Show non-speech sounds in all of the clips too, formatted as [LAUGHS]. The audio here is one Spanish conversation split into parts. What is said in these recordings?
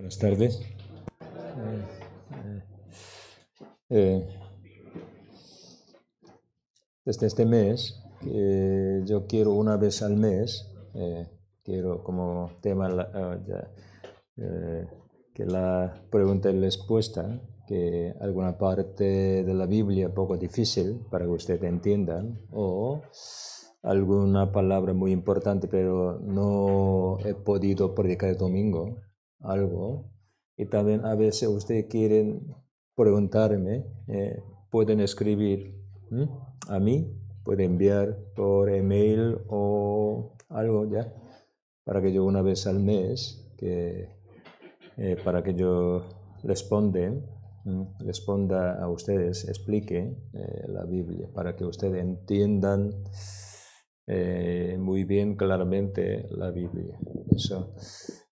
Buenas tardes. desde eh, eh, eh, este mes, yo quiero una vez al mes, quiero como tema ah, que la pregunta y la respuesta, que alguna parte de la Biblia poco difícil para que ustedes entiendan, o alguna palabra muy importante pero no he podido predicar el domingo algo. Y también a veces ustedes quieren preguntarme, eh, pueden escribir a mí, pueden enviar por email o algo ya, para que yo una vez al mes, que, eh, para que yo responda a ustedes, explique eh, la Biblia, para que ustedes entiendan eh, muy bien claramente la Biblia. Eso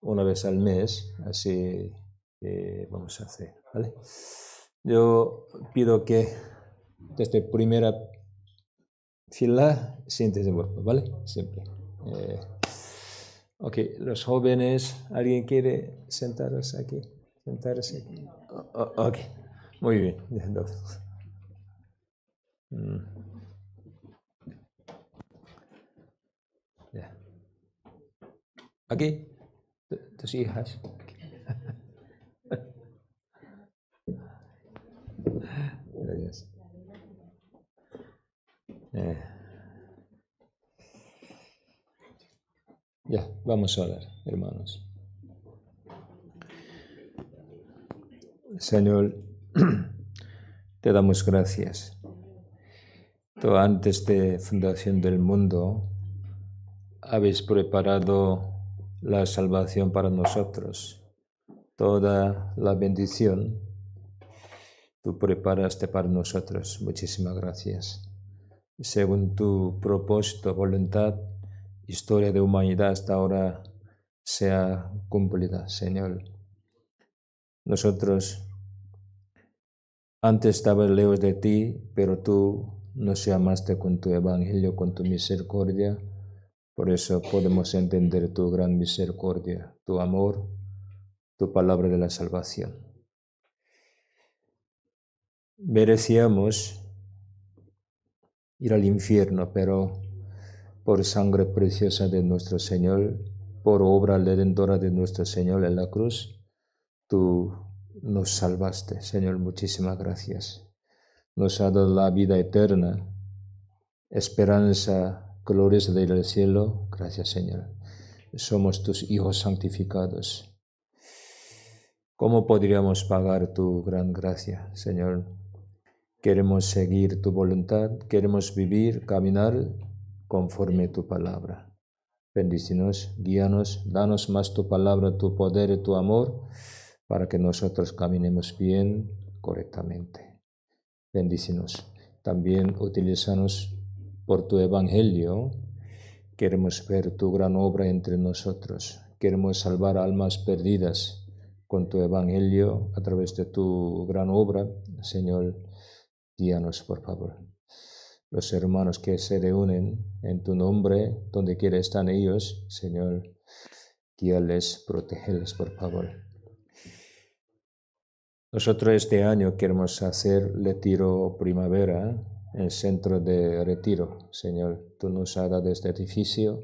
una vez al mes, así vamos a hacer. ¿vale? Yo pido que desde primera fila sientes de vuelta, ¿vale? Siempre. Eh, ok, los jóvenes, ¿alguien quiere sentarse aquí? Sentarse muy bien. [LAUGHS] Aquí, tus hijas. Gracias. Ya, vamos a hablar, hermanos. Señor, [CLEARS THROAT] te damos gracias. Tú antes de fundación del mundo habéis preparado la salvación para nosotros. Toda la bendición tú preparaste para nosotros. Muchísimas gracias. Según tu propósito, voluntad, historia de humanidad hasta ahora sea cumplida, Señor. Nosotros antes estaba lejos de ti, pero tú nos llamaste con tu evangelio, con tu misericordia por eso podemos entender tu gran misericordia, tu amor, tu palabra de la salvación. Merecíamos ir al infierno, pero por sangre preciosa de nuestro Señor, por obra redentora de nuestro Señor en la cruz, tú nos salvaste. Señor, muchísimas gracias. Nos ha dado la vida eterna, esperanza glorias del cielo. Gracias, Señor. Somos tus hijos santificados. ¿Cómo podríamos pagar tu gran gracia, Señor? Queremos seguir tu voluntad, queremos vivir, caminar conforme tu palabra. Bendícenos, guíanos, danos más tu palabra, tu poder y tu amor, para que nosotros caminemos bien, correctamente. Bendícenos. También utilízanos por tu Evangelio. Queremos ver tu gran obra entre nosotros. Queremos salvar almas perdidas con tu Evangelio a través de tu gran obra. Señor, guíanos, por favor. Los hermanos que se reúnen en tu nombre, donde quiera están ellos, Señor, guíales, protegeles por favor. Nosotros este año queremos hacer Letiro Primavera el centro de retiro. Señor, tú nos has dado este edificio,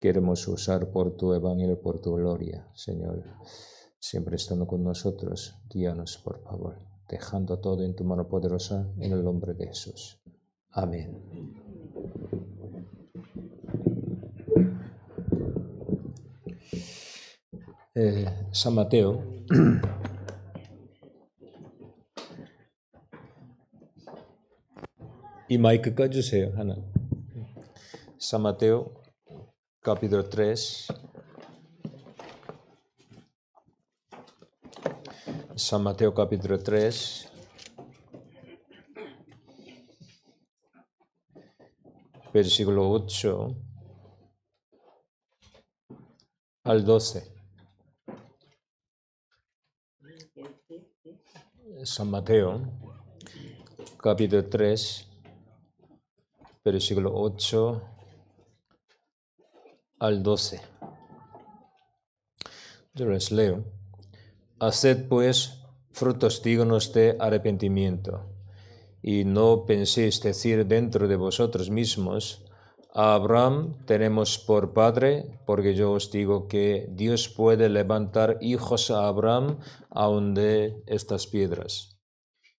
queremos usar por tu evangelio, por tu gloria, Señor. Siempre estando con nosotros, guíanos, por favor, dejando todo en tu mano poderosa, en el nombre de Jesús. Amén. Eh, San Mateo [CLEARS THROAT] 이 마이크 꺼주세요 하나. San Mateo capítulo 3. San Mateo capítulo 3. Versículo 8 al 12. San Mateo, capítulo 3, versículo 8 al 12. Yo les leo. Haced pues frutos dignos de arrepentimiento y no penséis decir dentro de vosotros mismos, a Abraham tenemos por padre, porque yo os digo que Dios puede levantar hijos a Abraham aun de estas piedras.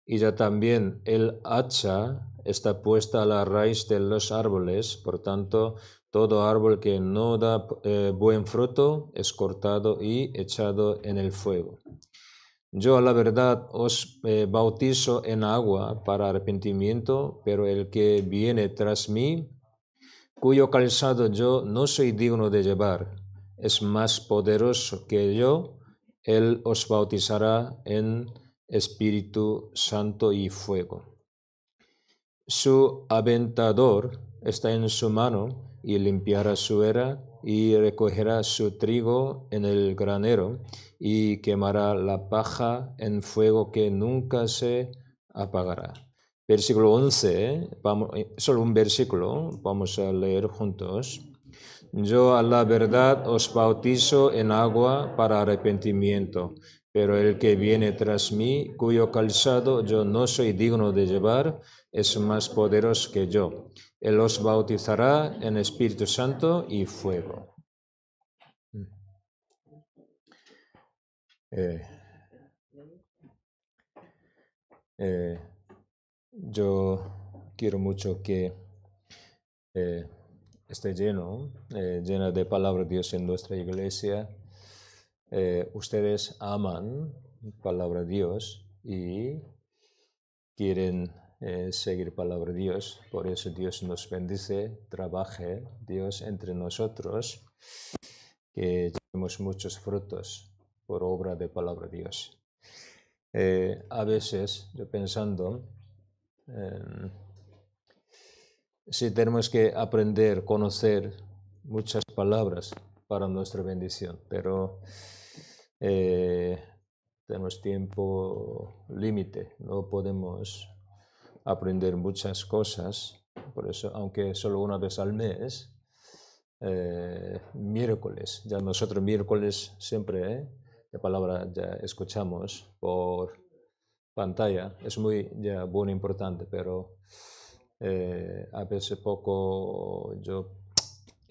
Y ya también el hacha está puesta a la raíz de los árboles, por tanto, todo árbol que no da eh, buen fruto es cortado y echado en el fuego. Yo a la verdad os eh, bautizo en agua para arrepentimiento, pero el que viene tras mí, cuyo calzado yo no soy digno de llevar, es más poderoso que yo, él os bautizará en Espíritu Santo y fuego. Su aventador está en su mano y limpiará su era y recogerá su trigo en el granero y quemará la paja en fuego que nunca se apagará. Versículo 11, ¿eh? eh, solo un versículo, vamos a leer juntos. Yo a la verdad os bautizo en agua para arrepentimiento, pero el que viene tras mí, cuyo calzado yo no soy digno de llevar, es más poderoso que yo. Él os bautizará en Espíritu Santo y fuego. Mm. Eh, eh, yo quiero mucho que eh, esté lleno, llena de palabra de Dios en nuestra iglesia. ustedes aman palabra de Dios y quieren eh, seguir palabra de Dios. Por eso Dios nos bendice, trabaje Dios entre nosotros, que llevemos muchos frutos por obra de palabra de Dios. Eh, a veces yo pensando, em, si tenemos que aprender, conocer muchas palabras para nuestra bendición, pero eh, tenemos tiempo límite, no podemos aprender muchas cosas, por eso, aunque solo una vez al mes, eh, miércoles, ya nosotros miércoles siempre, ¿eh? la palabra ya escuchamos por pantalla, es muy ya bueno, importante, pero eh, a veces poco yo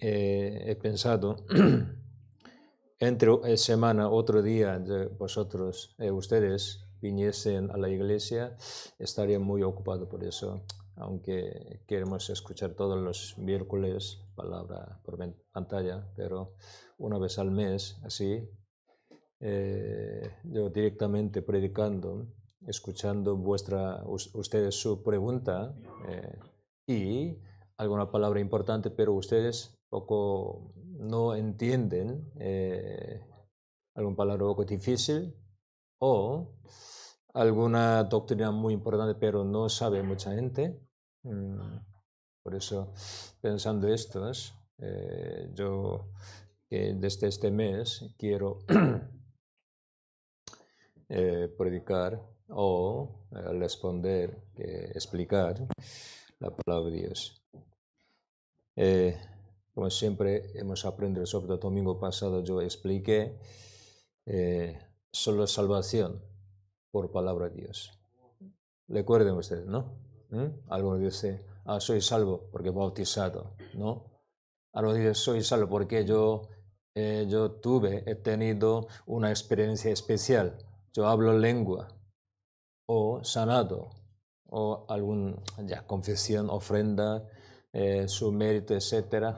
he pensado, [CLEARS THROAT] entre semana, otro día, vosotros, ustedes, viniesen a la iglesia, estaría muy ocupado por eso, aunque queremos escuchar todos los miércoles palabra por pantalla, pero una vez al mes, así, eh, yo directamente predicando, escuchando vuestra, ustedes su pregunta eh, y alguna palabra importante, pero ustedes poco no entienden, eh, alguna palabra poco difícil, o alguna doctrina muy importante pero no sabe mucha gente. Mm, por eso, pensando esto, eh, yo desde este mes quiero [CLEARS THROAT] eh, predicar o eh, responder, explicar la palabra de Dios. como siempre hemos aprendido sobre el domingo pasado, yo expliqué solo salvación por palabra de Dios. Recuerden ustedes, ¿no? Algo ¿Mm? Algunos dicen, ah, soy salvo porque bautizado, ¿no? Algunos dicen, soy salvo porque yo, eh, yo tuve, he tenido una experiencia especial. Yo hablo lengua, o sanado, o alguna confesión, ofrenda, eh, su mérito, etc.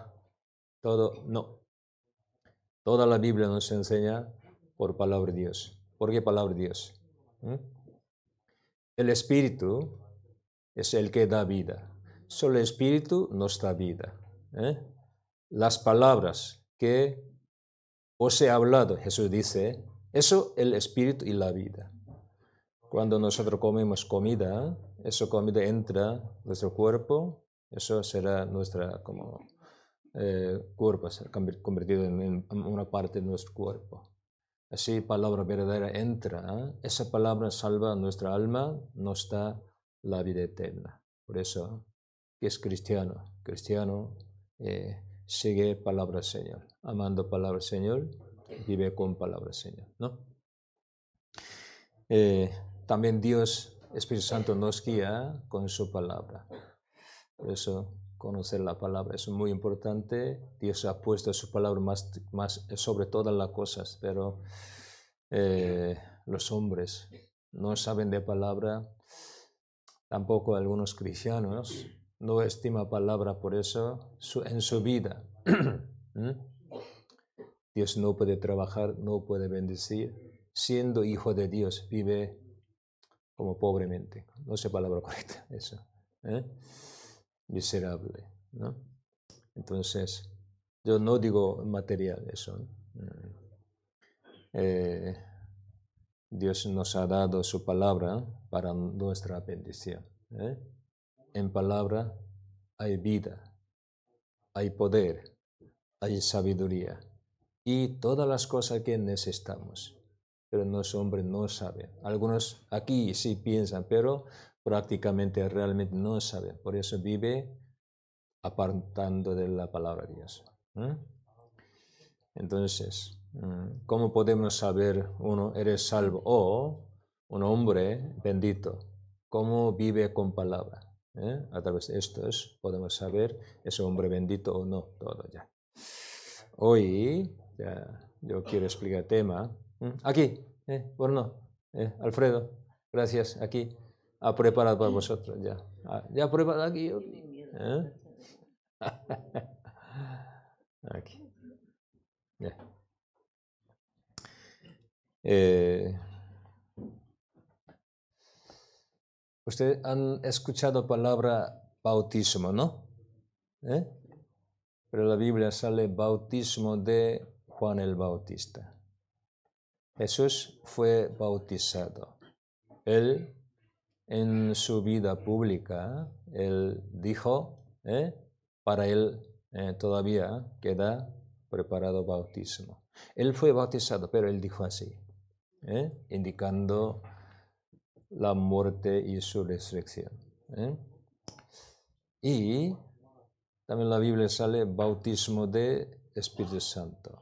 Todo, no. Toda la Biblia nos enseña por palabra de Dios. ¿Por qué palabra de Dios? ¿Mm? El Espíritu es el que da vida. Solo el Espíritu nos da vida. ¿eh? Las palabras que os he hablado, Jesús dice, eso el Espíritu y la vida. Cuando nosotros comemos comida, esa comida entra en nuestro cuerpo, eso será nuestra como, eh, cuerpo, será convertido en una parte de nuestro cuerpo. Así palabra verdadera entra. ¿eh? Esa palabra salva nuestra alma, nos da la vida eterna. Por eso que es cristiano. Cristiano eh, sigue palabra Señor. Amando palabra Señor, vive con palabra Señor. ¿no? Eh, también Dios, Espíritu Santo, nos guía con su palabra. Por eso conocer la palabra. es muy importante. Dios ha puesto su palabra más, más eh, sobre todas las cosas, pero eh, los hombres no saben de palabra, tampoco algunos cristianos no estima palabra por eso en su vida. [CLEARS THROAT] ¿Mm? Dios no puede trabajar, no puede bendecir. Siendo hijo de Dios, vive como pobremente. No sé palabra correcta, eso. ¿Eh? miserable. ¿no? Entonces, yo no digo material eso. Mm. Eh, Dios nos ha dado su palabra para nuestra bendición. ¿eh? En palabra hay vida, hay poder, hay sabiduría y todas las cosas que necesitamos. Pero los hombres no saben. Algunos aquí sí piensan, pero prácticamente realmente no sabe. Por eso vive apartando de la palabra de Dios. Entonces, mm, ¿cómo podemos saber uno eres salvo o un hombre bendito? ¿Cómo vive con palabra? ¿eh? A través de estos podemos saber es hombre bendito o no, todo ya. Hoy yo quiero explicar tema. Aquí, bueno, ¿eh? ¿eh? Alfredo, gracias, aquí ha preparado para vosotros ya. Ah, ya ha preparado aquí. ¿Eh? ¿eh? [LAUGHS] aquí. Eh, Ustedes han escuchado palabra bautismo, ¿no? ¿Eh? Pero la Biblia sale bautismo de Juan el Bautista. Jesús fue bautizado. Él en su vida pública, él dijo, ¿eh? para él eh, todavía queda preparado bautismo. Él fue bautizado, pero él dijo así, ¿eh? indicando la muerte y su resurrección. Y también la Biblia sale bautismo de Espíritu Santo.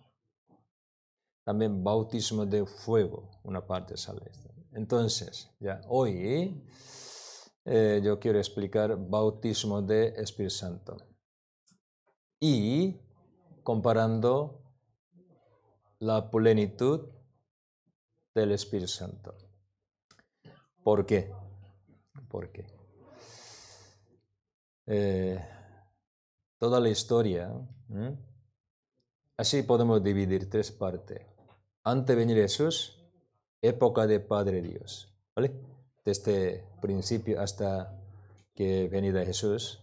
También bautismo de fuego, una parte sale. Esta. Entonces, ya hoy eh, yo quiero explicar bautismo de Espíritu Santo. Y comparando la plenitud del Espíritu Santo. ¿Por qué? ¿Por qué? Eh, toda la historia, así podemos dividir tres partes. Antes de venir Jesús, época de Padre Dios, ¿vale? Desde este principio hasta que venida Jesús,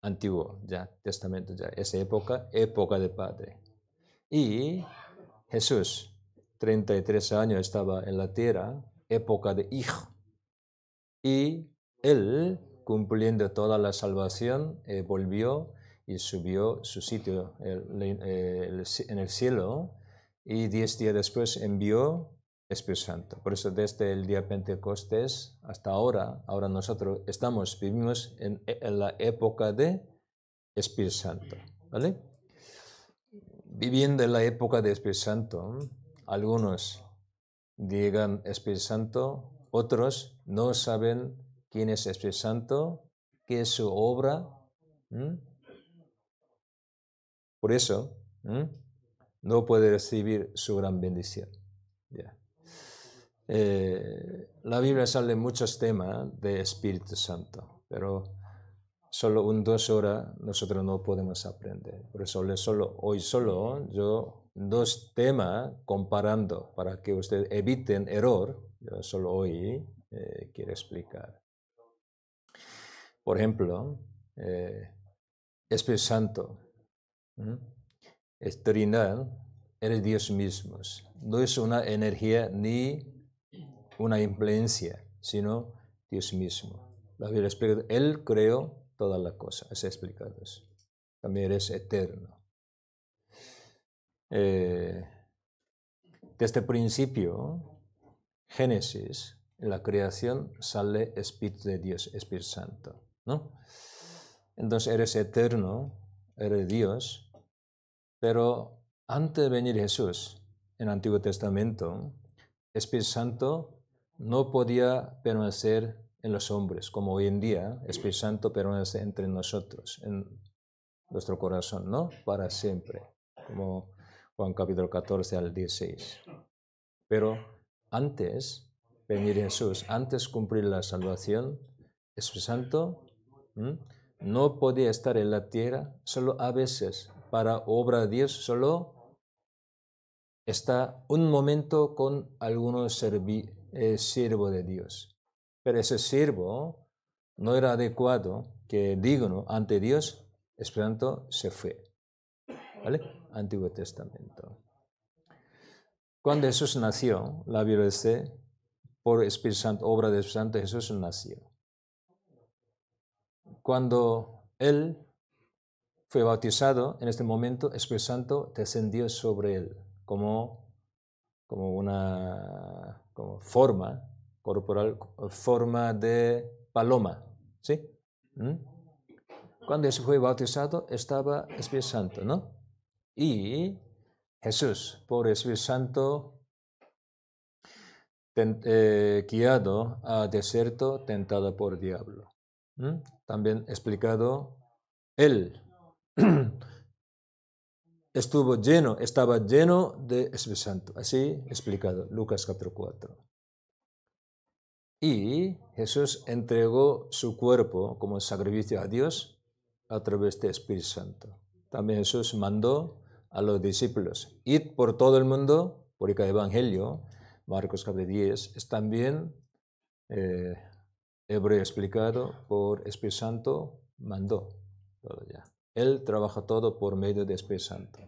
antiguo, ya, testamento, ya, esa época, época de Padre. Y Jesús, 33 años estaba en la tierra, época de Hijo. Y él, cumpliendo toda la salvación, eh, volvió y subió su sitio en el cielo. Y diez días después envió Espíritu Santo. Por eso desde el día Pentecostés hasta ahora, ahora nosotros estamos, vivimos en, la época de Espíritu Santo. ¿Vale? Viviendo en la época de Espíritu Santo, algunos digan Espíritu Santo, otros no saben quién es Espíritu Santo, qué es su obra. Por eso, no puede recibir su gran bendición. ya. Eh, la Biblia sale muchos temas de Espíritu Santo, pero solo un dos horas nosotros no podemos aprender. Por eso solo, hoy solo yo dos temas comparando para que ustedes eviten error. Yo solo hoy eh, quiero explicar. Por ejemplo, eh, Espíritu Santo es trinidad, eres Dios mismo. No es una energía ni una influencia, sino Dios mismo. La Biblia explica, Él creó todas las cosas, es explicado eso. También eres eterno. Eh, desde el principio, Génesis, en la creación sale Espíritu de Dios, Espíritu Santo. ¿no? Entonces eres eterno, eres Dios, pero antes de venir Jesús, en el Antiguo Testamento, Espíritu Santo no podía permanecer en los hombres, como hoy en día Espíritu Santo permanece entre nosotros, en nuestro corazón, ¿no? Para siempre, como Juan capítulo 14 al 16. Pero antes venir Jesús, antes cumplir la salvación, Espíritu Santo no podía estar en la tierra, solo a veces, para obra de Dios, solo está un momento con algunos servidores es siervo de Dios. Pero ese siervo no era adecuado, que digno ante Dios, Espíritu se fue. ¿Vale? Antiguo Testamento. Cuando Jesús nació, la Biblia dice, por Espíritu Santo, obra de Espíritu Santo, Jesús nació. Cuando Él fue bautizado, en este momento Espíritu Santo descendió sobre Él como, como una como forma corporal, forma de paloma, ¿sí? ¿Mm? Cuando fue bautizado estaba Espíritu Santo, ¿no? Y Jesús, por Espíritu Santo, eh, guiado a desierto, tentado por diablo. ¿Mm? También explicado él [CLEARS THROAT] estuvo lleno, estaba lleno de Espíritu Santo. Así explicado, Lucas capítulo 4. Y Jesús entregó su cuerpo como sacrificio a Dios a través de Espíritu Santo. También Jesús mandó a los discípulos, id por todo el mundo, por el Evangelio, Marcos capítulo 10, es también eh, hebreo explicado por Espíritu Santo, mandó todo ya. Él trabaja todo por medio de Espíritu Santo.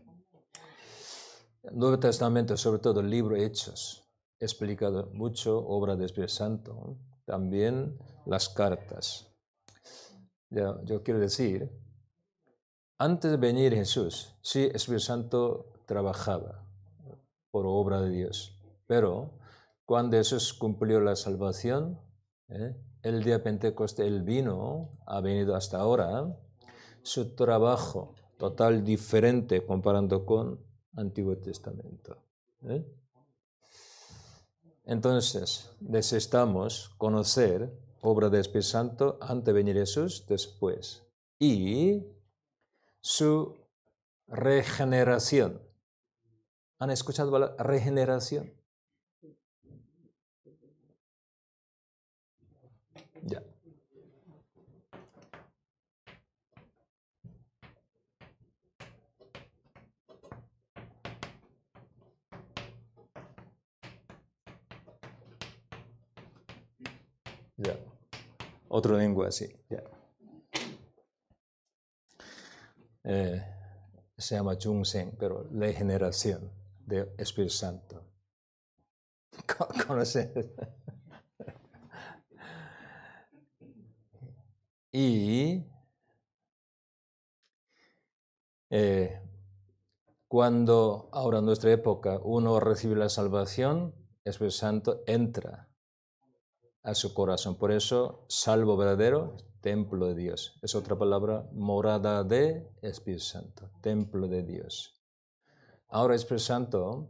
Nuevo Testamento, sobre todo el libro Hechos, explica mucho obra de Espíritu Santo. También las cartas. Yo, quiero decir, antes de venir Jesús, sí, Espíritu Santo trabajaba por obra de Dios. Pero cuando Jesús cumplió la salvación, ¿eh? el día de Pentecostés, el vino, ha venido hasta ahora, ¿eh? su trabajo total diferente comparando con Antiguo Testamento. ¿eh? Entonces, necesitamos conocer obra de Espíritu Santo antes de venir Jesús, después. Y su regeneración. ¿Han escuchado la regeneración? Ya. Otro lengua, así Ya. Eh, se llama Sen, pero la generación de Espíritu Santo. [LAUGHS] conoce y eh, cuando ahora en nuestra época uno recibe la salvación, Espíritu Santo entra a su corazón. Por eso, salvo verdadero, templo de Dios. Es otra palabra, morada de Espíritu Santo, templo de Dios. Ahora, Espíritu Santo,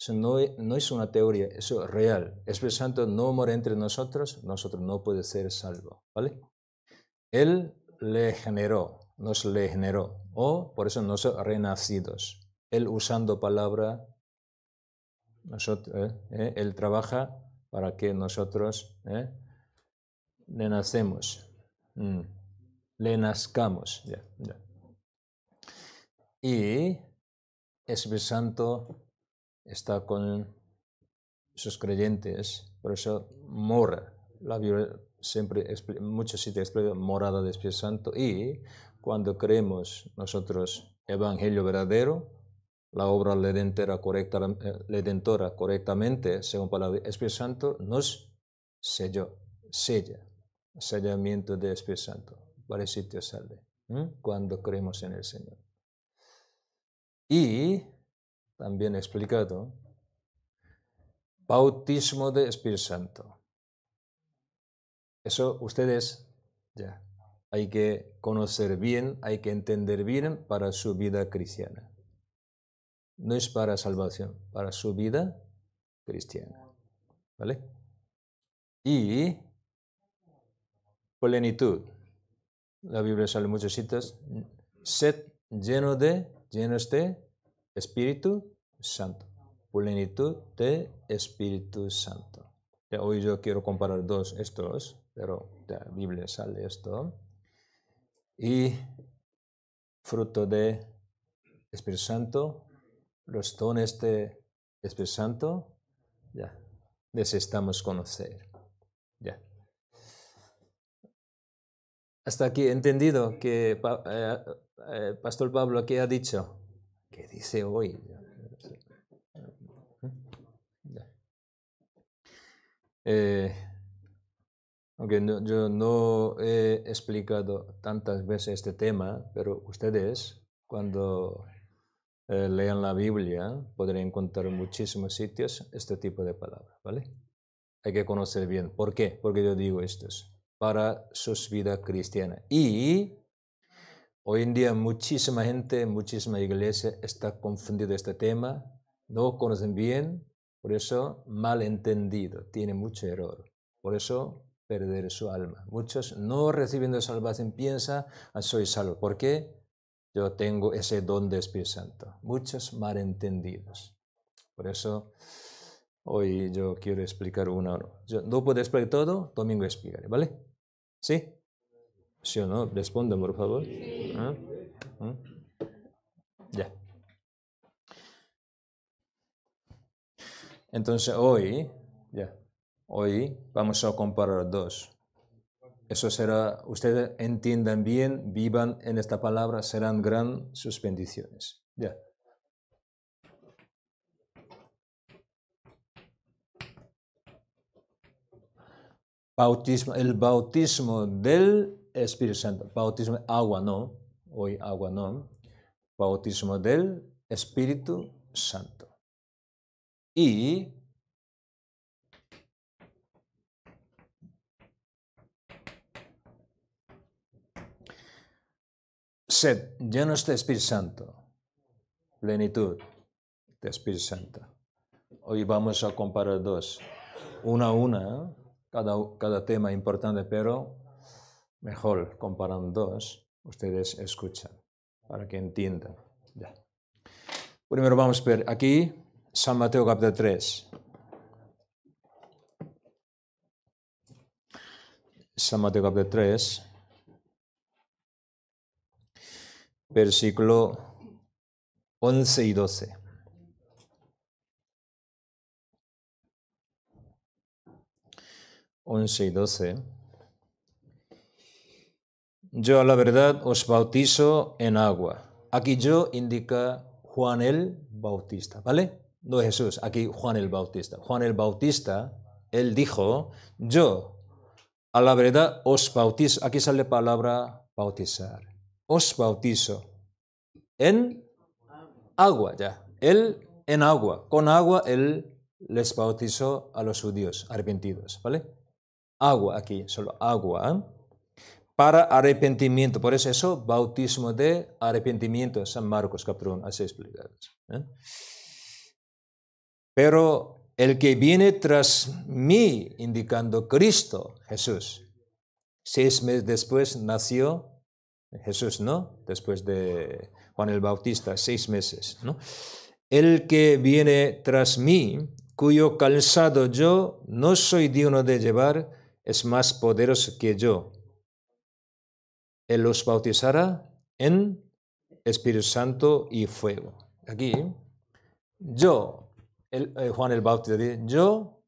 eso no, es una teoría, eso es real. Espíritu Santo no mora entre nosotros, nosotros no puede ser salvo, ¿vale? Él le generó, nos le generó, o por eso nos renacidos. Él usando palabra, nosotros, eh, eh, él trabaja para que nosotros eh? le nacemos, mm, le nazcamos. Y Espíritu Santo está con sus creyentes, por eso mora. La Biblia siempre, muchos sitios explica morada de Espíritu Santo y cuando creemos nosotros evangelio verdadero, la obra redentora, correcta, correctamente, según palabra Espíritu Santo, nos selló, sella, sellamiento de Espíritu Santo, para el sitio cuando creemos en el Señor. Y también explicado, bautismo de Espíritu Santo. Eso ustedes ya hay que conocer bien, hay que entender bien para su vida cristiana no es para salvación, para su vida cristiana. ¿Vale? Y plenitud. La Biblia sale muchas citas. Sed lleno de, llenos de Espíritu Santo. Plenitud de Espíritu Santo. hoy yo quiero comparar dos estos, pero la Biblia sale esto. Y fruto de Espíritu Santo, los dones de Espíritu Santo, ya, necesitamos conocer. Ya. Hasta aquí he entendido que eh, eh, Pastor Pablo, aquí ha dicho? que dice hoy? Eh, aunque yo no he explicado tantas veces este tema, pero ustedes, cuando eh, lean la Biblia, podrán encontrar en muchísimos sitios este tipo de palabras, ¿vale? Hay que conocer bien. ¿Por qué? Porque yo digo esto. Para sus vidas cristianas. Y hoy en día muchísima gente, muchísima iglesia está confundida este tema, no conocen bien, por eso malentendido, tiene mucho error. Por eso perder su alma. Muchos no recibiendo salvación piensan, ah, soy salvo. ¿Por qué? yo tengo ese don de Espíritu Santo. Muchos malentendidos. Por eso hoy yo quiero explicar una. Yo no puedo explicar todo, domingo explicaré, ¿vale? ¿Sí? ¿Sí o no? Responde, por favor. ¿Ah? ¿Mm? Ya. Entonces hoy, ya, hoy vamos a comparar dos. Eso será, ustedes entiendan bien, vivan en esta palabra, serán gran sus bendiciones. Ya. Bautismo, el bautismo del Espíritu Santo. Bautismo, agua no, hoy agua no. Bautismo del Espíritu Santo. Y sed, llenos de Espíritu Santo, plenitud de Espíritu Santo. Hoy vamos a comparar dos, una a una, cada, tema importante, pero mejor comparando dos, ustedes escuchan para que entiendan. Primero vamos a ver aquí San Mateo capítulo 3. San Mateo capítulo 3. versículo 11 y 12. 11 y 12. Yo a la verdad os bautizo en agua. Aquí yo indica Juan el Bautista, ¿vale? No Jesús, aquí Juan el Bautista. Juan el Bautista, él dijo, yo a la verdad os bautizo. Aquí sale palabra bautizar os bautizo en agua, ya. Él en agua, con agua él les bautizó a los judíos arrepentidos, ¿vale? Agua aquí, solo agua. ¿eh? Para arrepentimiento, por eso eso, bautismo de arrepentimiento, San Marcos capítulo 1, así explicado. ¿eh? Pero el que viene tras mí, indicando Cristo, Jesús, seis meses después nació Jesús no, después de Juan el Bautista, seis meses. ¿no? El que viene tras mí, cuyo calzado yo no soy digno de llevar, es más poderoso que yo. Él los bautizará en Espíritu Santo y fuego. Aquí, yo, eh, Juan el Bautista dice, yo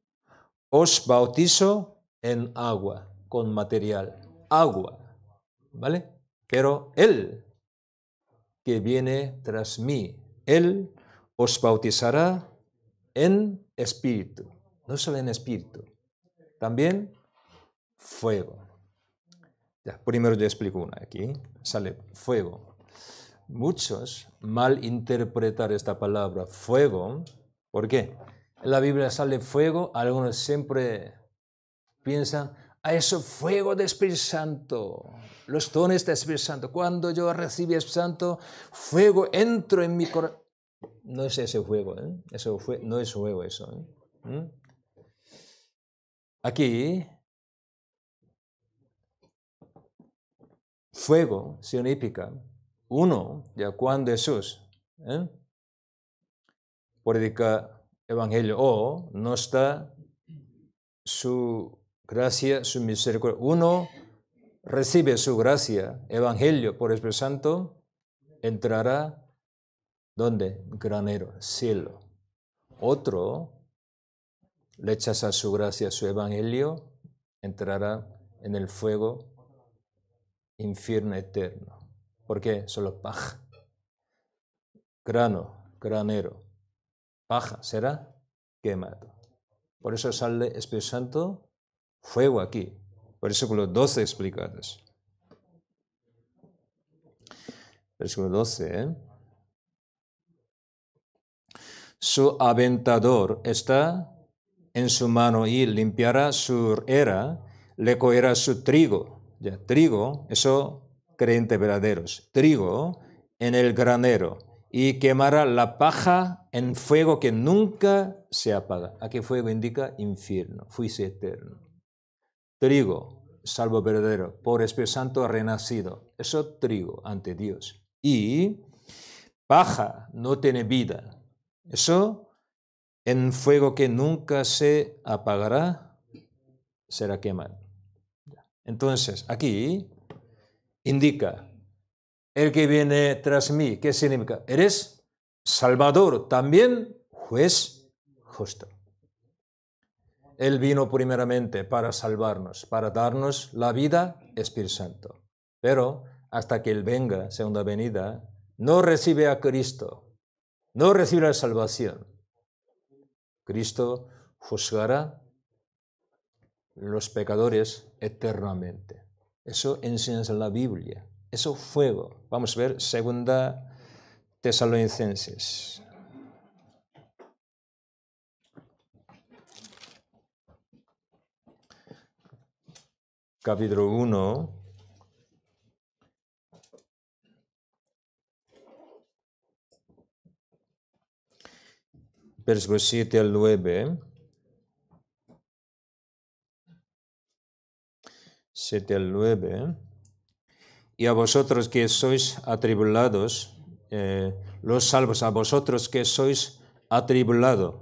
os bautizo en agua, con material, agua. ¿Vale? pero Él que viene tras mí, Él os bautizará en espíritu, no solo en espíritu, también fuego. Ya, primero yo explico una aquí, sale fuego. Muchos interpretar esta palabra fuego, ¿por qué? En la Biblia sale fuego, algunos siempre piensan, a ese fuego del Espíritu Santo, los dones del Espíritu Santo. Cuando yo recibí Espíritu Santo, fuego entro en mi corazón. No es ese fuego, ¿eh? eso fue, no es fuego eso. ¿eh? ¿Mm? Aquí, fuego significa uno, ya cuando Jesús ¿eh? predica evangelio o no está su gracia, su misericordia. Uno recibe su gracia, evangelio por Espíritu Santo, entrará ¿dónde? Granero, cielo. Otro le echas a su gracia, su evangelio, entrará en el fuego infierno eterno. porque Solo paja. Grano, granero. Paja será quemado. Por eso sale Espíritu Santo fuego aquí. Versículo 12 explicados. Versículo 12. ¿eh? Su aventador está en su mano y limpiará su era, le cogerá su trigo. Ya, trigo, eso creyentes verdaderos, trigo en el granero y quemará la paja en fuego que nunca se apaga. Aquí fuego indica infierno, fuise eterno. Trigo, salvo verdadero, por Espíritu Santo renacido. Eso trigo ante Dios. Y paja no tiene vida. Eso en fuego que nunca se apagará será quemado. Entonces, aquí indica el que viene tras mí. ¿Qué significa? Eres salvador, también juez justo. Él vino primeramente para salvarnos, para darnos la vida, Espíritu Santo. Pero hasta que Él venga, segunda venida, no recibe a Cristo, no recibe la salvación. Cristo juzgará los pecadores eternamente. Eso enseña la Biblia. Eso fuego. Vamos a ver segunda Tesalonicenses. capítulo 1, versículo 7 al 9. 7 al 9. Y a vosotros que sois atribulados, eh, los salvos, a vosotros que sois atribulados,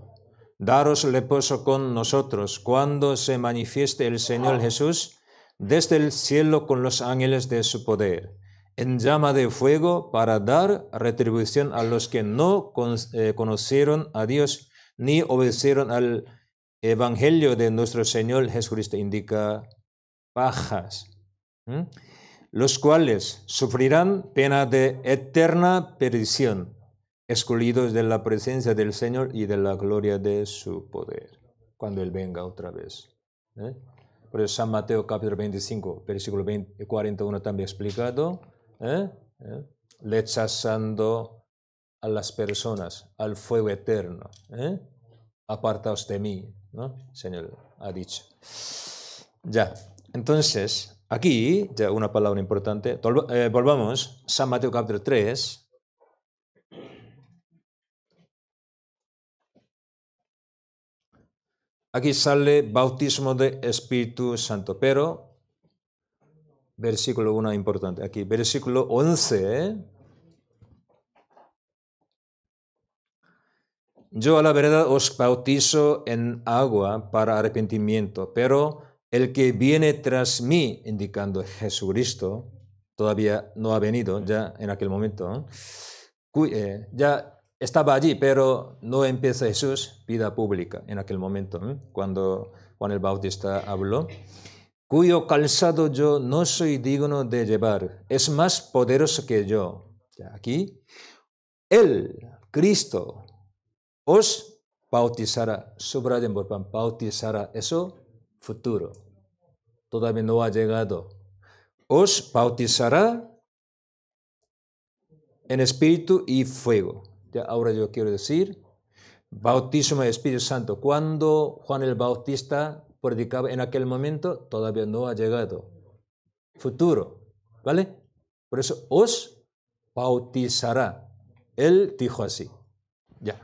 daros reposo con nosotros cuando se manifieste el Señor Jesús desde el cielo con los ángeles de su poder, en llama de fuego para dar retribución a los que no eh, conocieron a Dios ni obedecieron al Evangelio de nuestro Señor Jesucristo, indica pajas, los cuales sufrirán pena de eterna perdición, excluidos de la presencia del Señor y de la gloria de su poder, cuando Él venga otra vez. ¿eh? Por eso San Mateo capítulo 25, versículo 41 también explicado, ¿eh? ¿eh? a las personas al fuego eterno. ¿eh? Apartaos de mí, ¿no? Señor ha dicho. Ya, entonces, aquí, ya una palabra importante, eh, volvamos, San Mateo capítulo 3, Aquí sale bautismo de Espíritu Santo, pero versículo 1 importante, aquí versículo 11. ¿eh? Yo a la verdad os bautizo en agua para arrepentimiento, pero el que viene tras mí, indicando Jesucristo, todavía no ha venido ya en aquel momento, ¿eh? Eh, ya estaba allí, pero no empieza Jesús vida pública en aquel momento, cuando Juan el Bautista habló, cuyo calzado yo no soy digno de llevar, es más poderoso que yo. Aquí, Él, Cristo, os bautizará, subrayen por pan, bautizará, eso futuro, todavía no ha llegado. Os bautizará en espíritu y fuego ahora yo quiero decir, bautismo del Espíritu Santo. Cuando Juan el Bautista predicaba en aquel momento, todavía no ha llegado. Futuro, ¿vale? Por eso os bautizará. Él dijo así. Ya.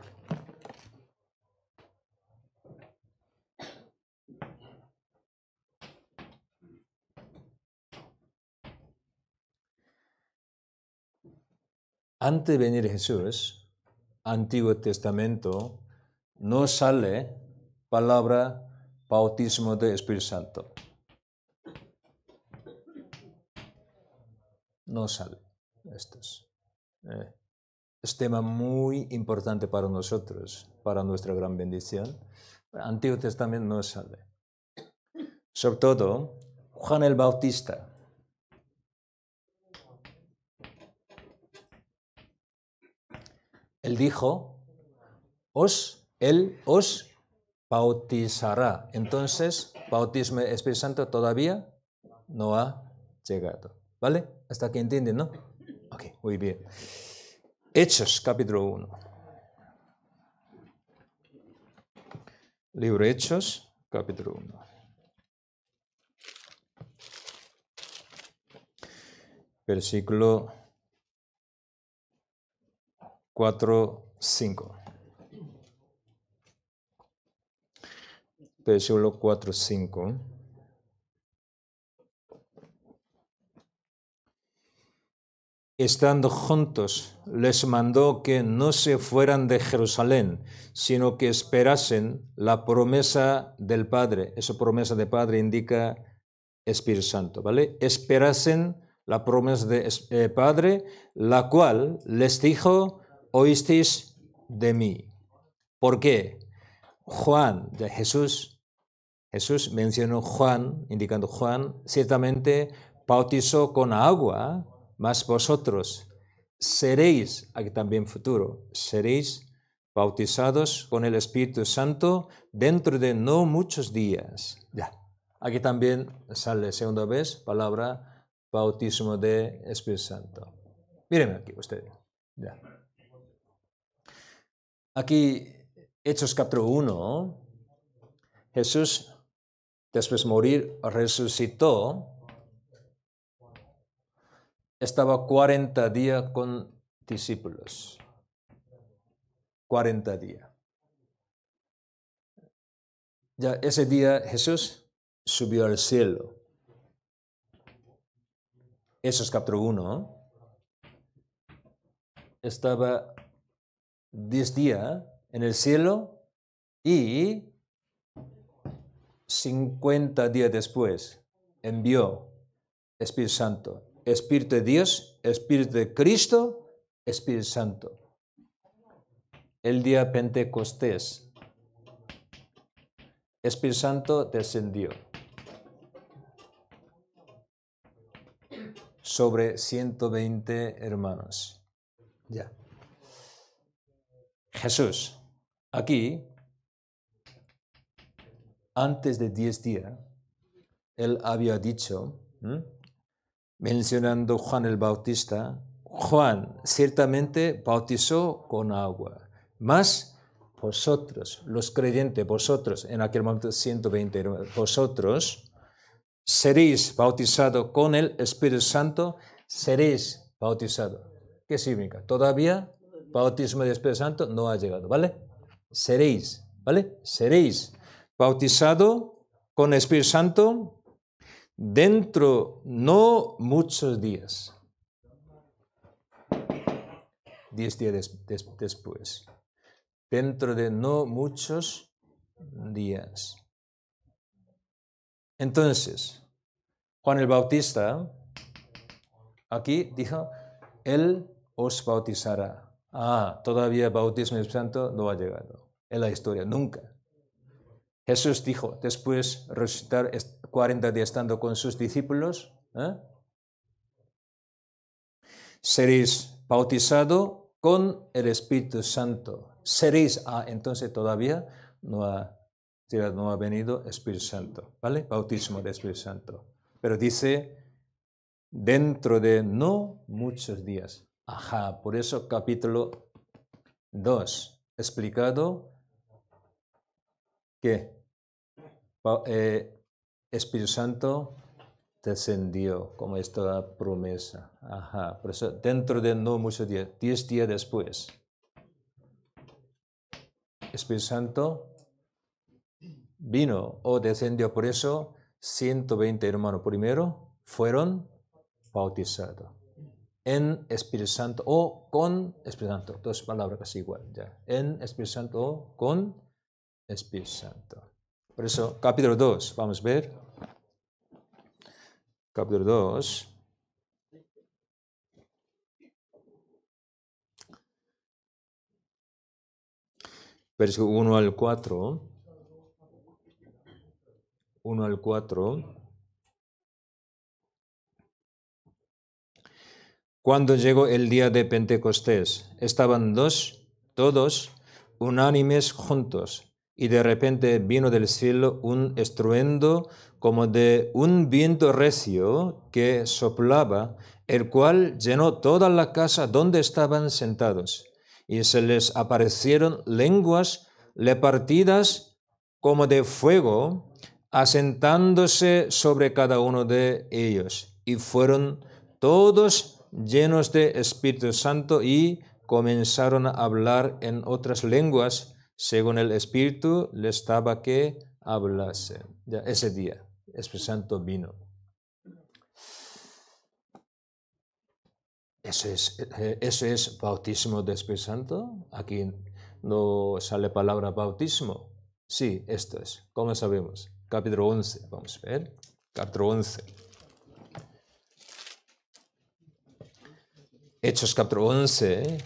Antes de venir Jesús, Antiguo Testamento no sale palabra bautismo de Espíritu Santo. No sale. Esto es, eh, es tema muy importante para nosotros, para nuestra gran bendición. Antiguo Testamento no sale. Sobre todo, Juan el Bautista Él dijo, os, Él os bautizará. Entonces, bautismo del Espíritu Santo todavía no ha llegado. ¿Vale? Hasta aquí entienden, ¿no? Ok, muy bien. Hechos, capítulo 1. Libro Hechos, capítulo 1. Versículo 4, 5. Versículo 4, 5. Estando juntos, les mandó que no se fueran de Jerusalén, sino que esperasen la promesa del Padre. Esa promesa del Padre indica Espíritu Santo, ¿vale? Esperasen la promesa del eh, Padre, la cual les dijo, oísteis de mí. ¿Por qué? Juan, de Jesús, Jesús mencionó Juan, indicando Juan, ciertamente bautizó con agua, mas vosotros seréis, aquí también futuro, seréis bautizados con el Espíritu Santo dentro de no muchos días. Ya. Aquí también sale segunda vez palabra bautismo de Espíritu Santo. Mírenme aquí ustedes. Ya. Aquí, Hechos capítulo 1, Jesús, después de morir, resucitó. Estaba 40 días con discípulos. 40 días. Ya ese día Jesús subió al cielo. Hechos capítulo 1. Estaba 10 días ¿eh? en el cielo y 50 días después envió Espíritu Santo. Espíritu de Dios, Espíritu de Cristo, Espíritu Santo. El día Pentecostés, Espíritu Santo descendió sobre 120 hermanos. Ya. Jesús, aquí, antes de diez días, él había dicho, mencionando Juan el Bautista, Juan ciertamente bautizó con agua, más vosotros, los creyentes, vosotros, en aquel momento 120, vosotros seréis bautizados con el Espíritu Santo, seréis bautizados. ¿Qué significa? Todavía bautismo de Espíritu Santo no ha llegado, ¿vale? Seréis, ¿vale? Seréis bautizado con Espíritu Santo dentro no muchos días. Diez días después. Dentro de no muchos días. Entonces, Juan el Bautista aquí dijo, Él os bautizará Ah, todavía el bautismo del santo no ha llegado. En la historia, nunca. Jesús dijo, después resucitar 40 días estando con sus discípulos, ¿eh? seréis bautizado con el Espíritu Santo. Seréis, ah, entonces todavía no ha, no ha venido Espíritu Santo, ¿vale? Bautismo del Espíritu Santo. Pero dice, dentro de no muchos días. Ajá, por eso capítulo 2, explicado que eh, Espíritu Santo descendió como esta promesa. Ajá, por eso dentro de no muchos días, 10 días después, Espíritu Santo vino o descendió. Por eso 120 hermanos primero fueron bautizados en Espíritu Santo o con Espíritu Santo. Dos palabras casi igual. Ya. En Espíritu Santo o con Espíritu Santo. Por eso, capítulo 2, vamos a ver. Capítulo 2. Versículo 1 al 4. 1 al 4. Cuando llegó el día de Pentecostés, estaban dos, todos, unánimes juntos, y de repente vino del cielo un estruendo como de un viento recio que soplaba, el cual llenó toda la casa donde estaban sentados, y se les aparecieron lenguas repartidas como de fuego, asentándose sobre cada uno de ellos, y fueron todos llenos de Espíritu Santo y comenzaron a hablar en otras lenguas según el Espíritu les estaba que hablase. Ya ese día, Espíritu Santo vino. ¿Eso es, es bautismo de Espíritu Santo. Aquí no sale palabra bautismo. Sí, esto es. ¿Cómo sabemos? Capítulo 11, vamos a ver. Capítulo 11. Hechos capítulo 11, ¿eh?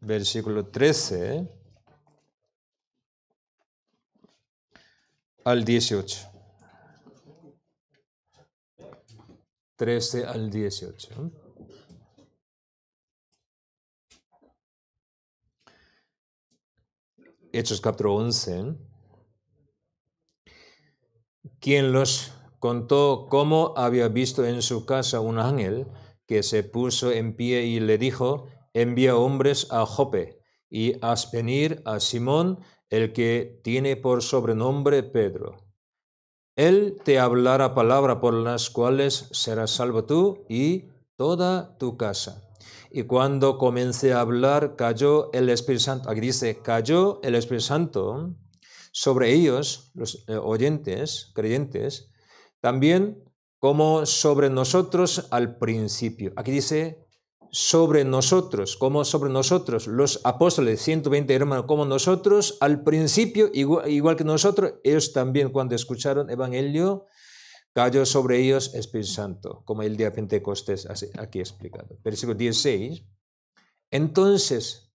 versículo 13 ¿eh? al 18. 13 al 18. Hechos capítulo 11. ¿eh? Quien los contó cómo había visto en su casa un ángel que se puso en pie y le dijo, envía hombres a Jope y haz venir a Simón, el que tiene por sobrenombre Pedro. Él te hablará palabra por las cuales serás salvo tú y toda tu casa. Y cuando comencé a hablar, cayó el Espíritu Santo. Aquí dice, cayó el Espíritu Santo sobre ellos, los eh, oyentes, creyentes, también como sobre nosotros al principio. Aquí dice sobre nosotros, como sobre nosotros, los apóstoles, 120 hermanos, como nosotros, al principio, igual, que nosotros, ellos también cuando escucharon Evangelio, cayó sobre ellos Espíritu Santo, como el día de Pentecostés, aquí explicado. Versículo 16. Entonces,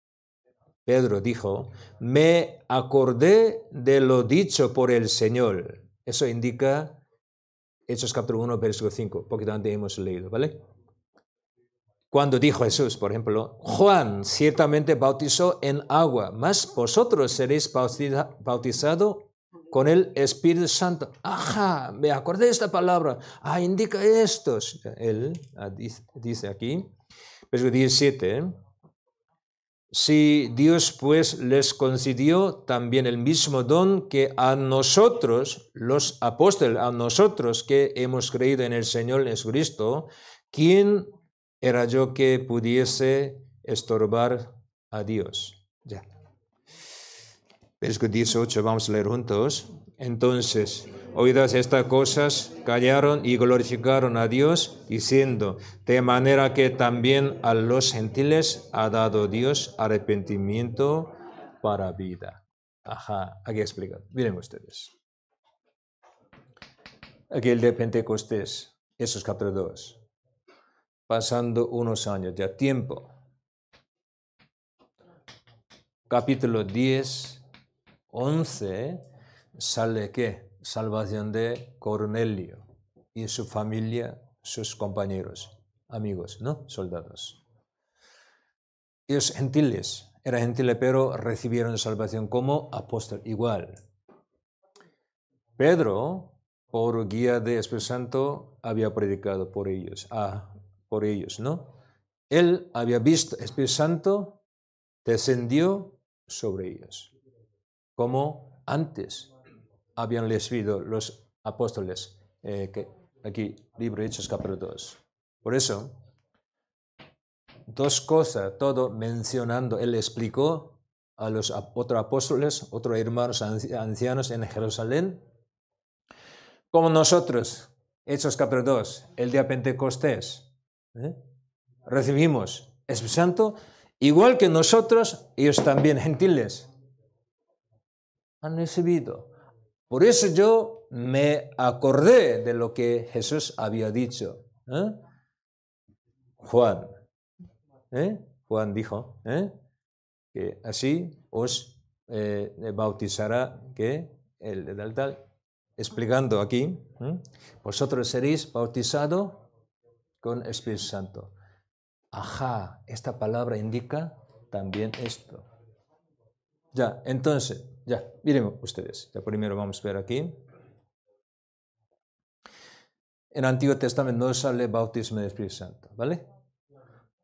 Pedro dijo, me acordé de lo dicho por el Señor. Eso indica Hechos capítulo 1, versículo 5, porque antes hemos leído, ¿vale? Cuando dijo Jesús, por ejemplo, Juan ciertamente bautizó en agua, mas vosotros seréis bautizados bautizado con el Espíritu Santo. Ajá, me acordé de esta palabra. Ah, indica esto. Él ah, dice aquí, versículo 17, si Dios pues les concedió también el mismo don que a nosotros, los apóstoles, a nosotros que hemos creído en el Señor Jesucristo, ¿quién era yo que pudiese estorbar a Dios? Ya versículo 18, vamos a leer juntos. Entonces, oídas estas cosas, callaron y glorificaron a Dios, diciendo, de manera que también a los gentiles ha dado Dios arrepentimiento para vida. Ajá, aquí explica. Miren ustedes. Aquí el de Pentecostés, esos capítulos 2. Pasando unos años, ya tiempo. Capítulo 10, 11 sale qué? Salvación de Cornelio y su familia, sus compañeros, amigos, ¿no? Soldados. Ellos gentiles, era gentiles, pero recibieron salvación como apóstol igual. Pedro, por guía de Espíritu Santo, había predicado por ellos, ah, por ellos, ¿no? Él había visto Espíritu Santo, descendió sobre ellos como antes habían leído los apóstoles, eh, que aquí, libro Hechos capítulo 2. Por eso, dos cosas, todo mencionando, él explicó a los otros apóstoles, otros hermanos ancianos en Jerusalén, como nosotros, Hechos capítulo 2, el día Pentecostés, ¿eh? recibimos Espíritu Santo, igual que nosotros, ellos también, gentiles, han recibido. Por eso yo me acordé de lo que Jesús había dicho. ¿eh? Juan, ¿eh? Juan dijo ¿eh? que así os bautizará que el, el tal, explicando aquí, vosotros seréis bautizado con Espíritu Santo. Ajá, esta palabra indica también esto. Ya, entonces, ya, miren ustedes. Ya primero vamos a ver aquí. En el Antiguo Testamento no sale bautismo del Espíritu Santo, ¿vale?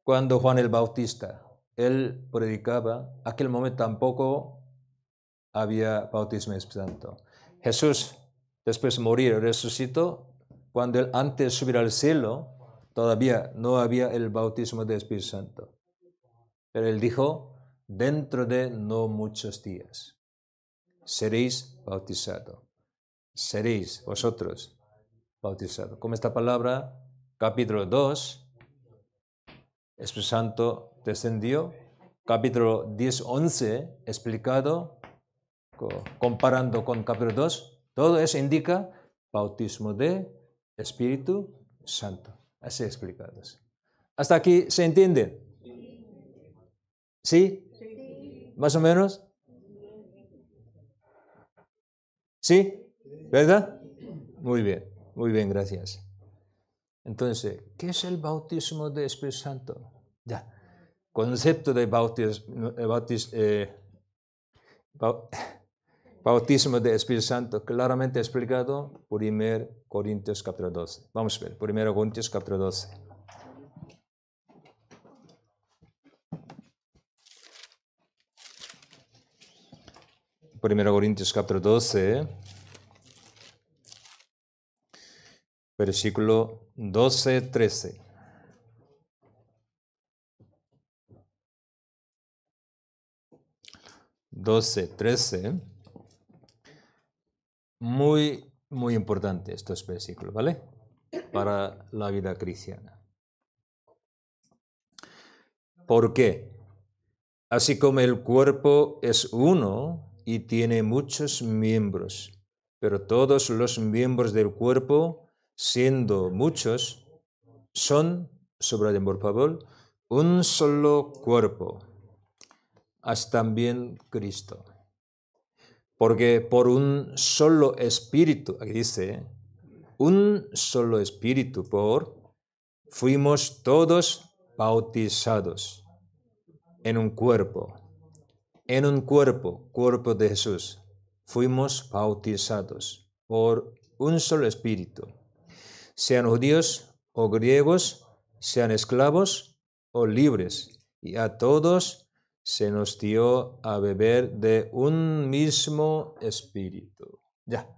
Cuando Juan el Bautista, él predicaba, aquel momento tampoco había bautismo del Espíritu Santo. Jesús, después de morir, resucitó, cuando él antes subir al cielo, todavía no había el bautismo del Espíritu Santo. Pero él dijo, dentro de no muchos días seréis bautizados. Seréis vosotros bautizados. Como esta palabra, capítulo 2, Espíritu Santo descendió. Capítulo 10, 11, explicado, comparando con capítulo 2, todo eso indica bautismo de Espíritu Santo. Así explicados. ¿Hasta aquí se entiende? ¿Sí? ¿Más o menos? ¿Sí? ¿Verdad? Muy bien, muy bien, gracias. Entonces, ¿qué es el bautismo de Espíritu Santo? Ya, concepto de eh, eh, [LAUGHS] bautismo, de Espíritu Santo, claramente explicado, 1 Corintios capítulo 12. Vamos a ver, 1 Corintios capítulo 12. 1 Corintios capítulo 12, versículo 12, 13. 12, 13. Muy, muy importante estos este versículo, ¿vale? Para la vida cristiana. ¿Por qué? Así como el cuerpo es uno, y tiene muchos miembros, pero todos los miembros del cuerpo, siendo muchos, son, sobre por favor, un solo cuerpo, Hasta también Cristo. Porque por un solo espíritu, aquí dice, un solo espíritu por, fuimos todos bautizados en un cuerpo en un cuerpo, cuerpo de Jesús, fuimos bautizados por un solo espíritu, sean judíos o griegos, sean esclavos o libres, y a todos se nos dio a beber de un mismo espíritu. Ya.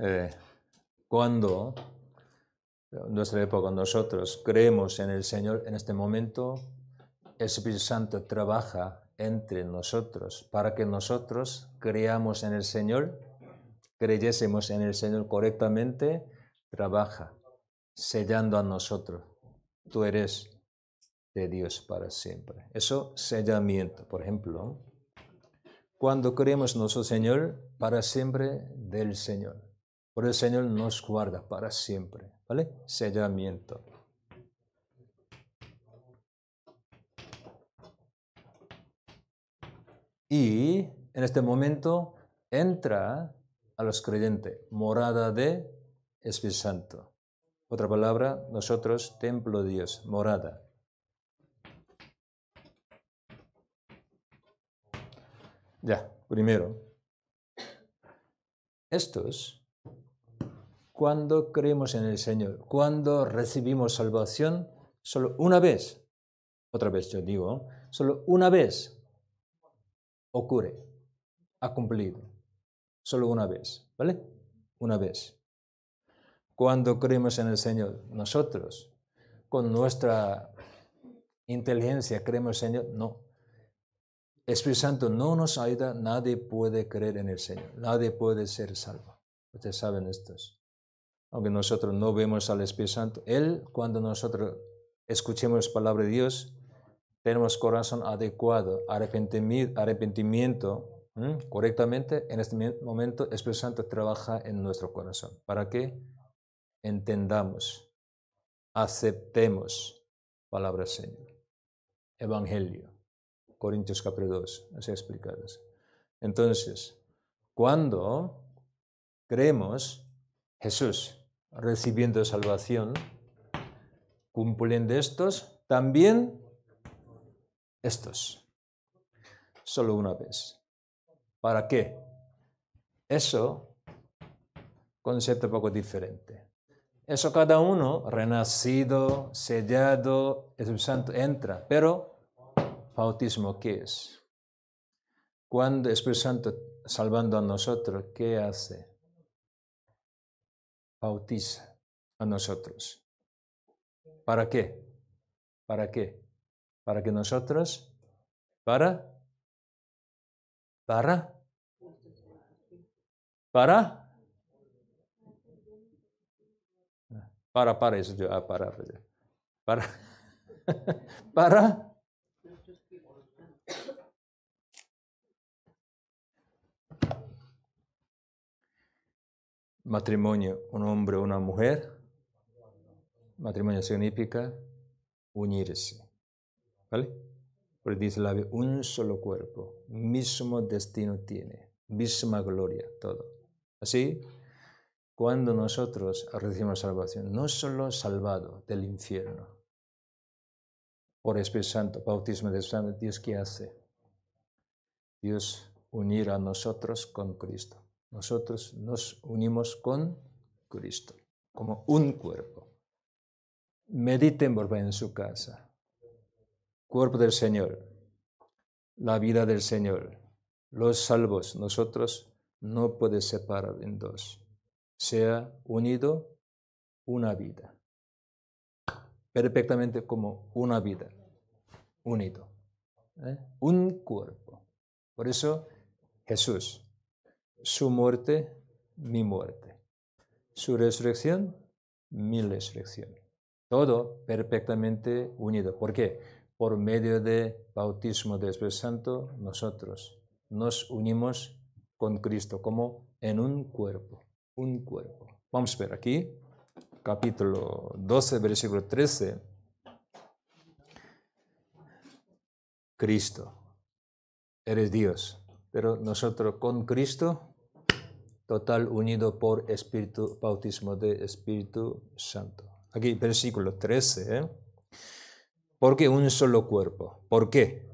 eh, cuando nuestra época, nosotros creemos en el Señor, en este momento el Espíritu Santo trabaja entre nosotros para que nosotros creamos en el Señor, creyésemos en el Señor correctamente, trabaja sellando a nosotros. Tú eres de Dios para siempre. Eso sellamiento, por ejemplo. Cuando creemos en nuestro Señor, para siempre del Señor. Por el Señor nos guarda para siempre, ¿vale? Sellamiento. Y en este momento entra a los creyentes, morada de Espíritu Santo. Otra palabra, nosotros, templo de Dios, morada. Ya, primero, estos cuando creemos en el Señor, cuando recibimos salvación, solo una vez, otra vez yo digo, solo una vez ocurre, ha cumplido, solo una vez, ¿vale? Una vez. Cuando creemos en el Señor, nosotros, con nuestra inteligencia, creemos en el Señor, no, Espíritu Santo no nos ayuda, nadie puede creer en el Señor, nadie puede ser salvo. Ustedes saben estos aunque nosotros no vemos al Espíritu Santo, Él, cuando nosotros escuchemos la palabra de Dios, tenemos corazón adecuado, arrepentimiento correctamente, en este momento el Espíritu Santo trabaja en nuestro corazón para que entendamos, aceptemos palabra Señor. Evangelio, Corintios capítulo 2, así explicados Entonces, cuando creemos, Jesús, recibiendo salvación, cumpliendo estos también estos. Solo una vez. ¿Para qué? Eso, concepto poco diferente. Eso cada uno, renacido, sellado, el Santo entra. Pero, bautismo, ¿qué es? Cuando Espíritu Santo salvando a nosotros, ¿qué hace? bautiza a nosotros. ¿Para qué? ¿Para qué? Para que nosotros, para, para, para, ah, para, para eso, yo, ah, para, para, [LAUGHS] para, [LAUGHS] matrimonio, un hombre, o una mujer, matrimonio significa unirse. ¿Vale? Porque dice la Biblia, un solo cuerpo, mismo destino tiene, misma gloria, todo. Así, cuando nosotros recibimos salvación, no solo salvado del infierno, por Espíritu Santo, bautismo de Santo, Dios qué hace? Dios unir a nosotros con Cristo nosotros nos unimos con Cristo, como un cuerpo. Mediten volver en su casa. Cuerpo del Señor, la vida del Señor, los salvos, nosotros no puede separar en dos. Sea unido una vida. Perfectamente como una vida. Unido. ¿eh? Un cuerpo. Por eso Jesús su muerte, mi muerte. Su resurrección, mi resurrección. Todo perfectamente unido. ¿Por qué? Por medio del bautismo del Espíritu Santo, nosotros nos unimos con Cristo como en un cuerpo. Un cuerpo. Vamos a ver aquí, capítulo 12, versículo 13. Cristo, eres Dios pero nosotros con Cristo, total unido por Espíritu, bautismo de Espíritu Santo. Aquí versículo 13. ¿eh? Porque un solo cuerpo. ¿Por qué?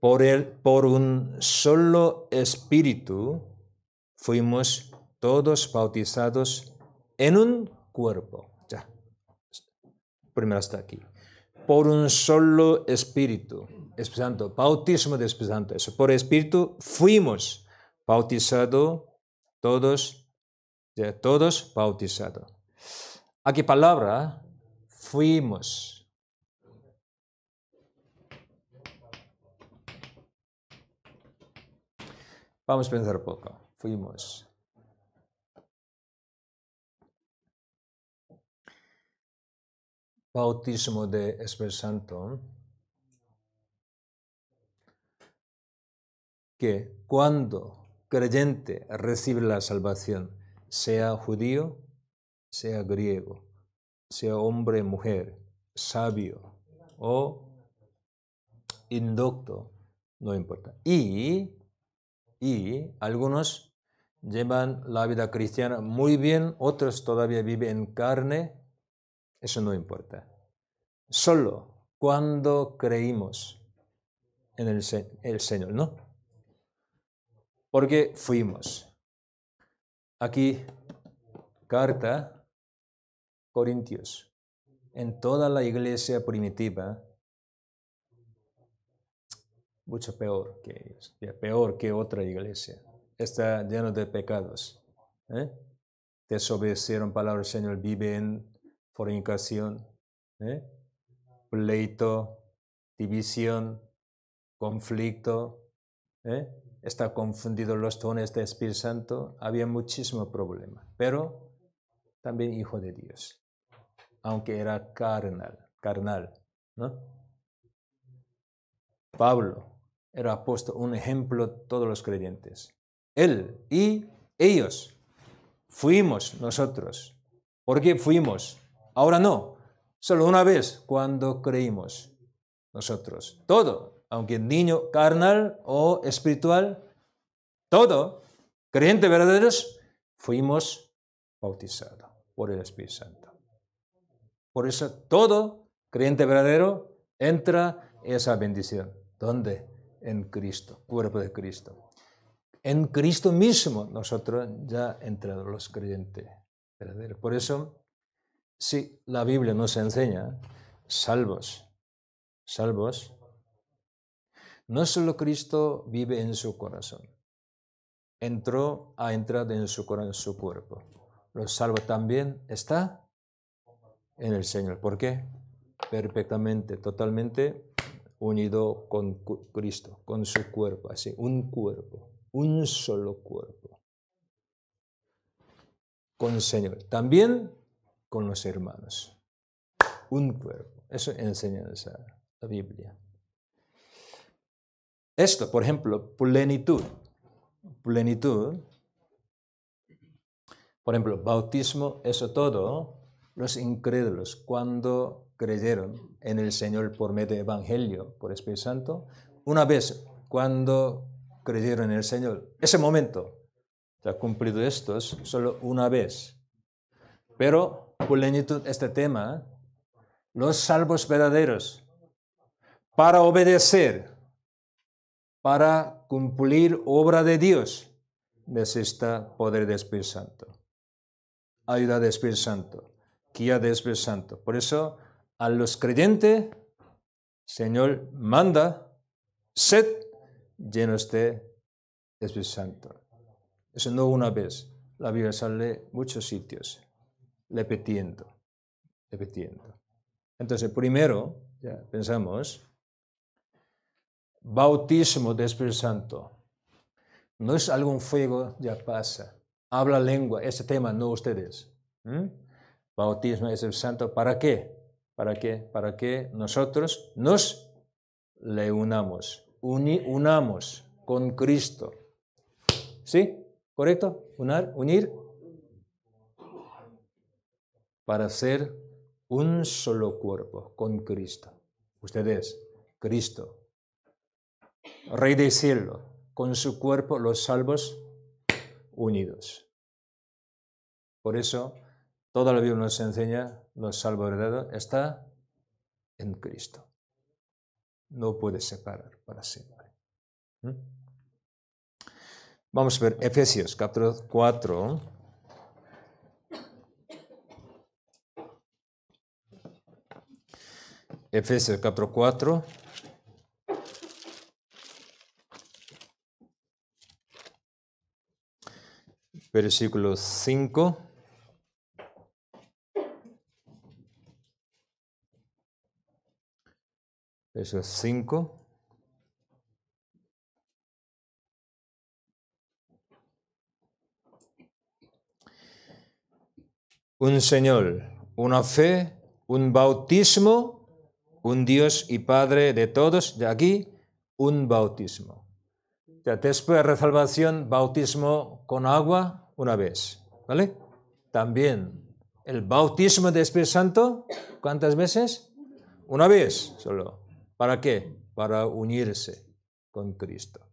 Por, el, por un solo Espíritu fuimos todos bautizados en un cuerpo. Ya. Primero hasta aquí por un solo espíritu. Espíritu bautismo de Espíritu por espíritu fuimos bautizados todos, todos bautizados. Aquí palabra, fuimos. Vamos a pensar un poco. Fuimos. bautismo de Espíritu Santo, que cuando creyente recibe la salvación, sea judío, sea griego, sea hombre, mujer, sabio o indocto, no importa. Y, y algunos llevan la vida cristiana muy bien, otros todavía viven en carne eso no importa. Solo cuando creímos en el, Señor, ¿no? Porque fuimos. Aquí, carta, Corintios. En toda la iglesia primitiva, mucho peor que ellos, peor que otra iglesia. Está lleno de pecados. ¿eh? Desobedecieron palabra del Señor, viven fornicación, ¿eh? pleito, división, conflicto. ¿eh? Está confundido los dones de Espíritu Santo. Había muchísimo problema, pero también hijo de Dios, aunque era carnal, carnal, ¿no? Pablo era apóstol, un ejemplo de todos los creyentes. Él y ellos fuimos nosotros. ¿Por qué fuimos? Ahora no, solo una vez cuando creímos nosotros. Todo, aunque niño carnal o espiritual, todo, creyente verdadero fuimos bautizados por el Espíritu Santo. Por eso todo creyente verdadero entra esa bendición. ¿Dónde? En Cristo, cuerpo de Cristo. En Cristo mismo nosotros ya entramos los creyentes verdaderos. Por eso Sí, la Biblia nos enseña, salvos, salvos. No solo Cristo vive en su corazón, entró, a entrar en su en su cuerpo. Lo salvo también está en el Señor. ¿Por qué? Perfectamente, totalmente unido con Cristo, con su cuerpo, así, un cuerpo, un solo cuerpo. Con el Señor. También con los hermanos. Un cuerpo. Eso enseña la Biblia. Esto, por ejemplo, plenitud. Plenitud. Por ejemplo, bautismo, eso todo, los incrédulos, cuando creyeron en el Señor por medio del Evangelio, por Espíritu Santo, una vez cuando creyeron en el Señor, ese momento, se ha cumplido estos solo una vez. Pero plenitud este tema, los salvos verdaderos, para obedecer, para cumplir obra de Dios, necesita poder de Espíritu Santo, ayuda de Espíritu Santo, guía de Espíritu Santo. Por eso, a los creyentes, Señor manda, sed llenos de Espíritu Santo. Eso no una vez, la Biblia sale en muchos sitios le repitiendo. Entonces, primero, ya pensamos, bautismo de Espíritu Santo. No es algún fuego, ya pasa. Habla lengua, ese tema, no ustedes. Bautismo de Espíritu Santo, ¿para qué? ¿Para qué? Para que nosotros nos le unamos, unamos con Cristo. ¿Sí? ¿Correcto? Unar, unir para ser un solo cuerpo con Cristo. Ustedes, Cristo, Rey del cielo, con su cuerpo los salvos unidos. Por eso, toda la Biblia nos enseña, los salvos heredados está en Cristo. No puede separar para siempre. ¿Mm? Vamos a ver Efesios capítulo 4. Efesios 4. Versículo 5. es 5. Un Señor, una fe, un bautismo un Dios y Padre de todos, de aquí un bautismo. Ya después de la salvación, bautismo con agua una vez, ¿vale? También el bautismo de Espíritu Santo, ¿cuántas veces? Una vez solo. ¿Para qué? Para unirse con Cristo.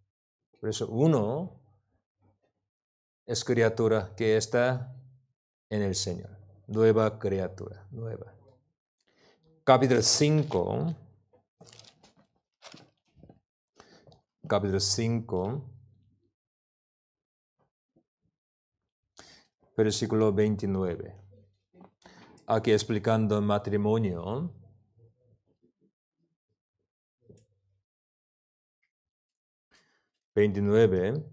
Por eso uno es criatura que está en el Señor, nueva criatura, nueva capítulo 5, capítulo 5, versículo 29. Aquí explicando el matrimonio. Veintinueve.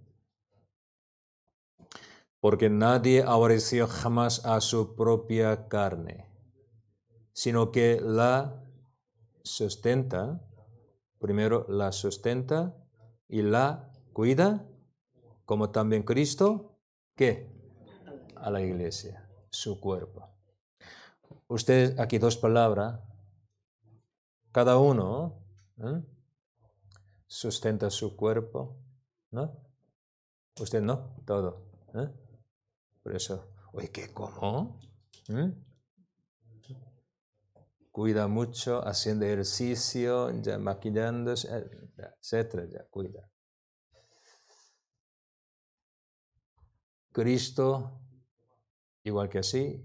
Porque nadie aborreció jamás a su propia carne sino que la sustenta, primero la sustenta y la cuida, como también Cristo, ¿qué? A la iglesia, su cuerpo. Ustedes, aquí dos palabras, cada uno ¿eh? sustenta su cuerpo, ¿no? Usted no, todo. ¿eh? Por eso, oye, ¿qué? ¿Cómo? ¿Eh? cuida mucho haciendo ejercicio, ya maquillándose, etcétera, ya cuida. Cristo, igual que así,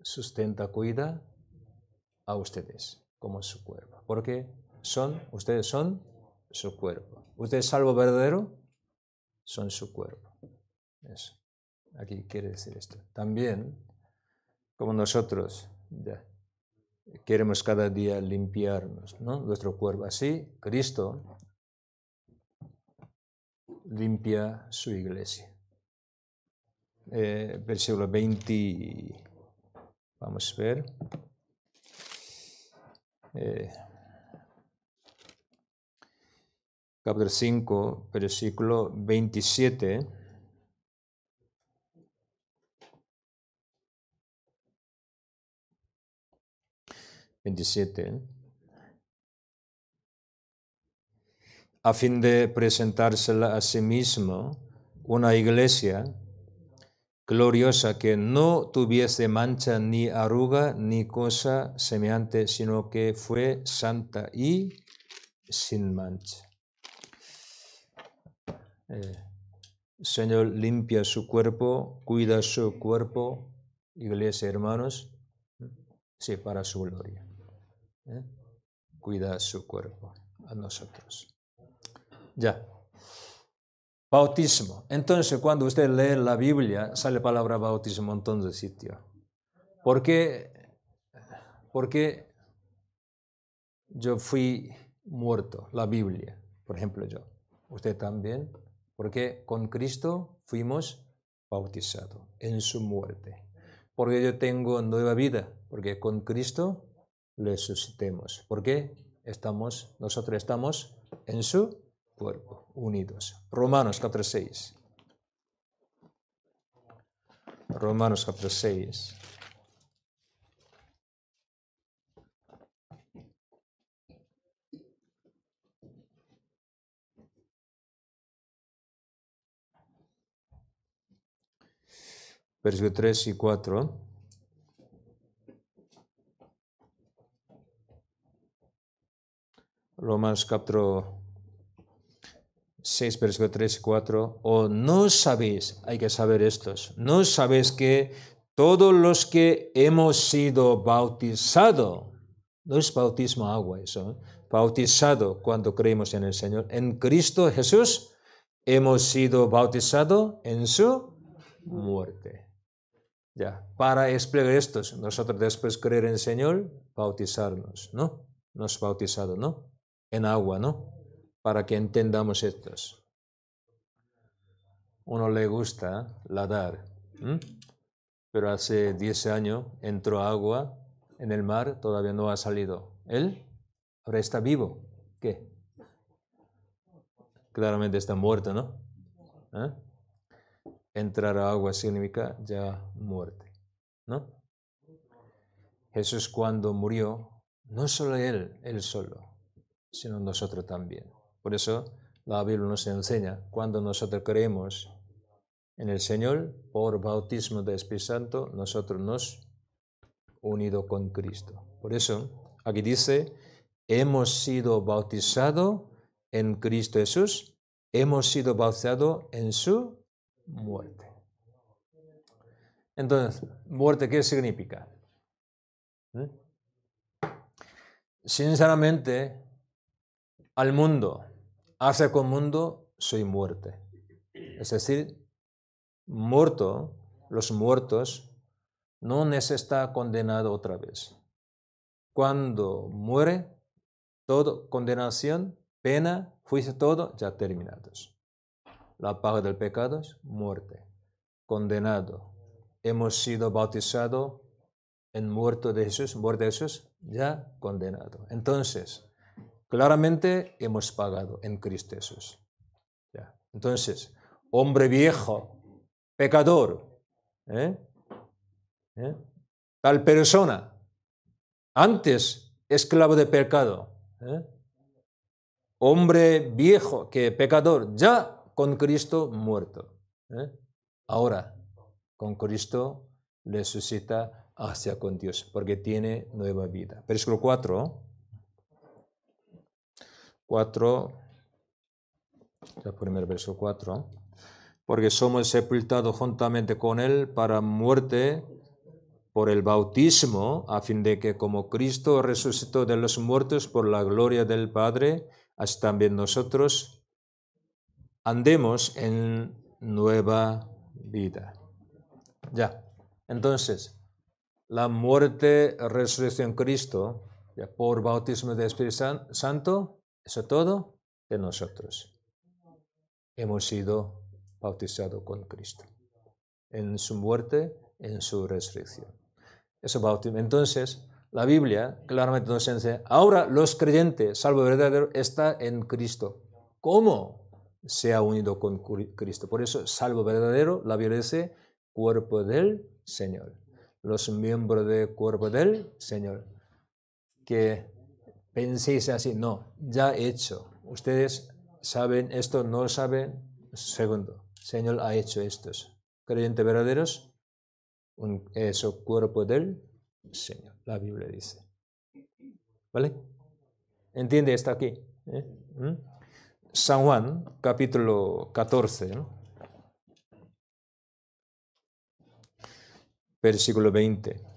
sustenta, cuida a ustedes como su cuerpo, porque son, ustedes son su cuerpo. Ustedes salvo verdadero, son su cuerpo. Eso. Aquí quiere decir esto. También, como nosotros, ya queremos cada día limpiarnos, ¿no? Nuestro cuerpo. Así, Cristo limpia su iglesia. Eh, versículo 20, vamos a ver. Eh, capítulo 5, versículo 27. a fin de presentársela a sí mismo una iglesia gloriosa que no tuviese mancha ni arruga ni cosa semejante, sino que fue santa y sin mancha. Eh, Señor, limpia su cuerpo, cuida su cuerpo, iglesia, hermanos, sí, para su gloria. ¿eh? cuida su cuerpo a nosotros. Ya. Bautismo. Entonces, cuando usted lee la Biblia, sale palabra bautismo en un montón de sitios. ¿Por qué? Porque yo fui muerto, la Biblia, por ejemplo, yo. Usted también, porque con Cristo fuimos bautizados en su muerte. Porque yo tengo nueva vida, porque con Cristo le suscitemos. Porque estamos, nosotros estamos en su cuerpo, unidos. Romanos capítulo 6. Romanos capítulo 6. Versículos 3 y 4. Romanos capítulo 6, versículo 3 y 4, o no sabéis, hay que saber estos, no sabéis que todos los que hemos sido bautizados, no es bautismo agua eso, ¿eh? bautizado cuando creemos en el Señor, en Cristo Jesús, hemos sido bautizados en su muerte. Ya, para explicar esto, nosotros después creer en el Señor, bautizarnos, ¿no? Nos bautizado, ¿no? en agua, ¿no? Para que entendamos estos. Uno le gusta nadar, dar pero hace 10 años entró agua en el mar, todavía no ha salido. Él ahora está vivo. ¿Qué? Claramente está muerto, ¿no? ¿Eh? Entrar a agua significa ya muerte, ¿no? Jesús cuando murió, no solo él, él solo, sino nosotros también. Por eso la Biblia nos enseña, cuando nosotros creemos en el Señor, por bautismo de Espíritu Santo, nosotros nos unido con Cristo. Por eso aquí dice, hemos sido bautizados en Cristo Jesús, hemos sido bautizados en su muerte. Entonces, muerte, ¿qué significa? ¿Eh? Sinceramente, al mundo. Hace con mundo soy muerte. Es decir, muerto, los muertos, no necesita condenado otra vez. Cuando muere, todo condenación, pena, fuiste todo ya terminados. La paga del pecado es muerte. Condenado. Hemos sido bautizados en muerto de Jesús, muerte de Jesús, ya condenado. Entonces, Claramente hemos pagado en Cristo Jesús. ¿Ya? Entonces, hombre viejo, pecador, ¿eh? ¿Eh? tal persona, antes esclavo de pecado, ¿eh? hombre viejo que pecador, ya con Cristo muerto. ¿eh? Ahora, con Cristo resucita hacia con Dios, porque tiene nueva vida. Versículo 4. 4, el primer verso 4, porque somos sepultados juntamente con Él para muerte por el bautismo, a fin de que como Cristo resucitó de los muertos por la gloria del Padre, así también nosotros andemos en nueva vida. Ya, entonces, la muerte, resurrección Cristo, ya, por bautismo del Espíritu Santo, eso todo de nosotros. Hemos sido bautizados con Cristo. En su muerte, en su resurrección. Eso Entonces, la Biblia claramente nos dice, ahora los creyentes, salvo verdadero, está en Cristo. ¿Cómo? Se ha unido con Cristo. Por eso, salvo verdadero, la Biblia dice, cuerpo del Señor. Los miembros del cuerpo del Señor. Que penséis así, no, ya he hecho. Ustedes saben esto, no lo saben. Segundo, Señor ha hecho estos. Creyentes verdaderos, eso es cuerpo del Señor, la Biblia dice. ¿Vale? ¿Entiende? Está aquí. ¿eh? ¿Mm? San Juan, capítulo 14, ¿no? versículo 20.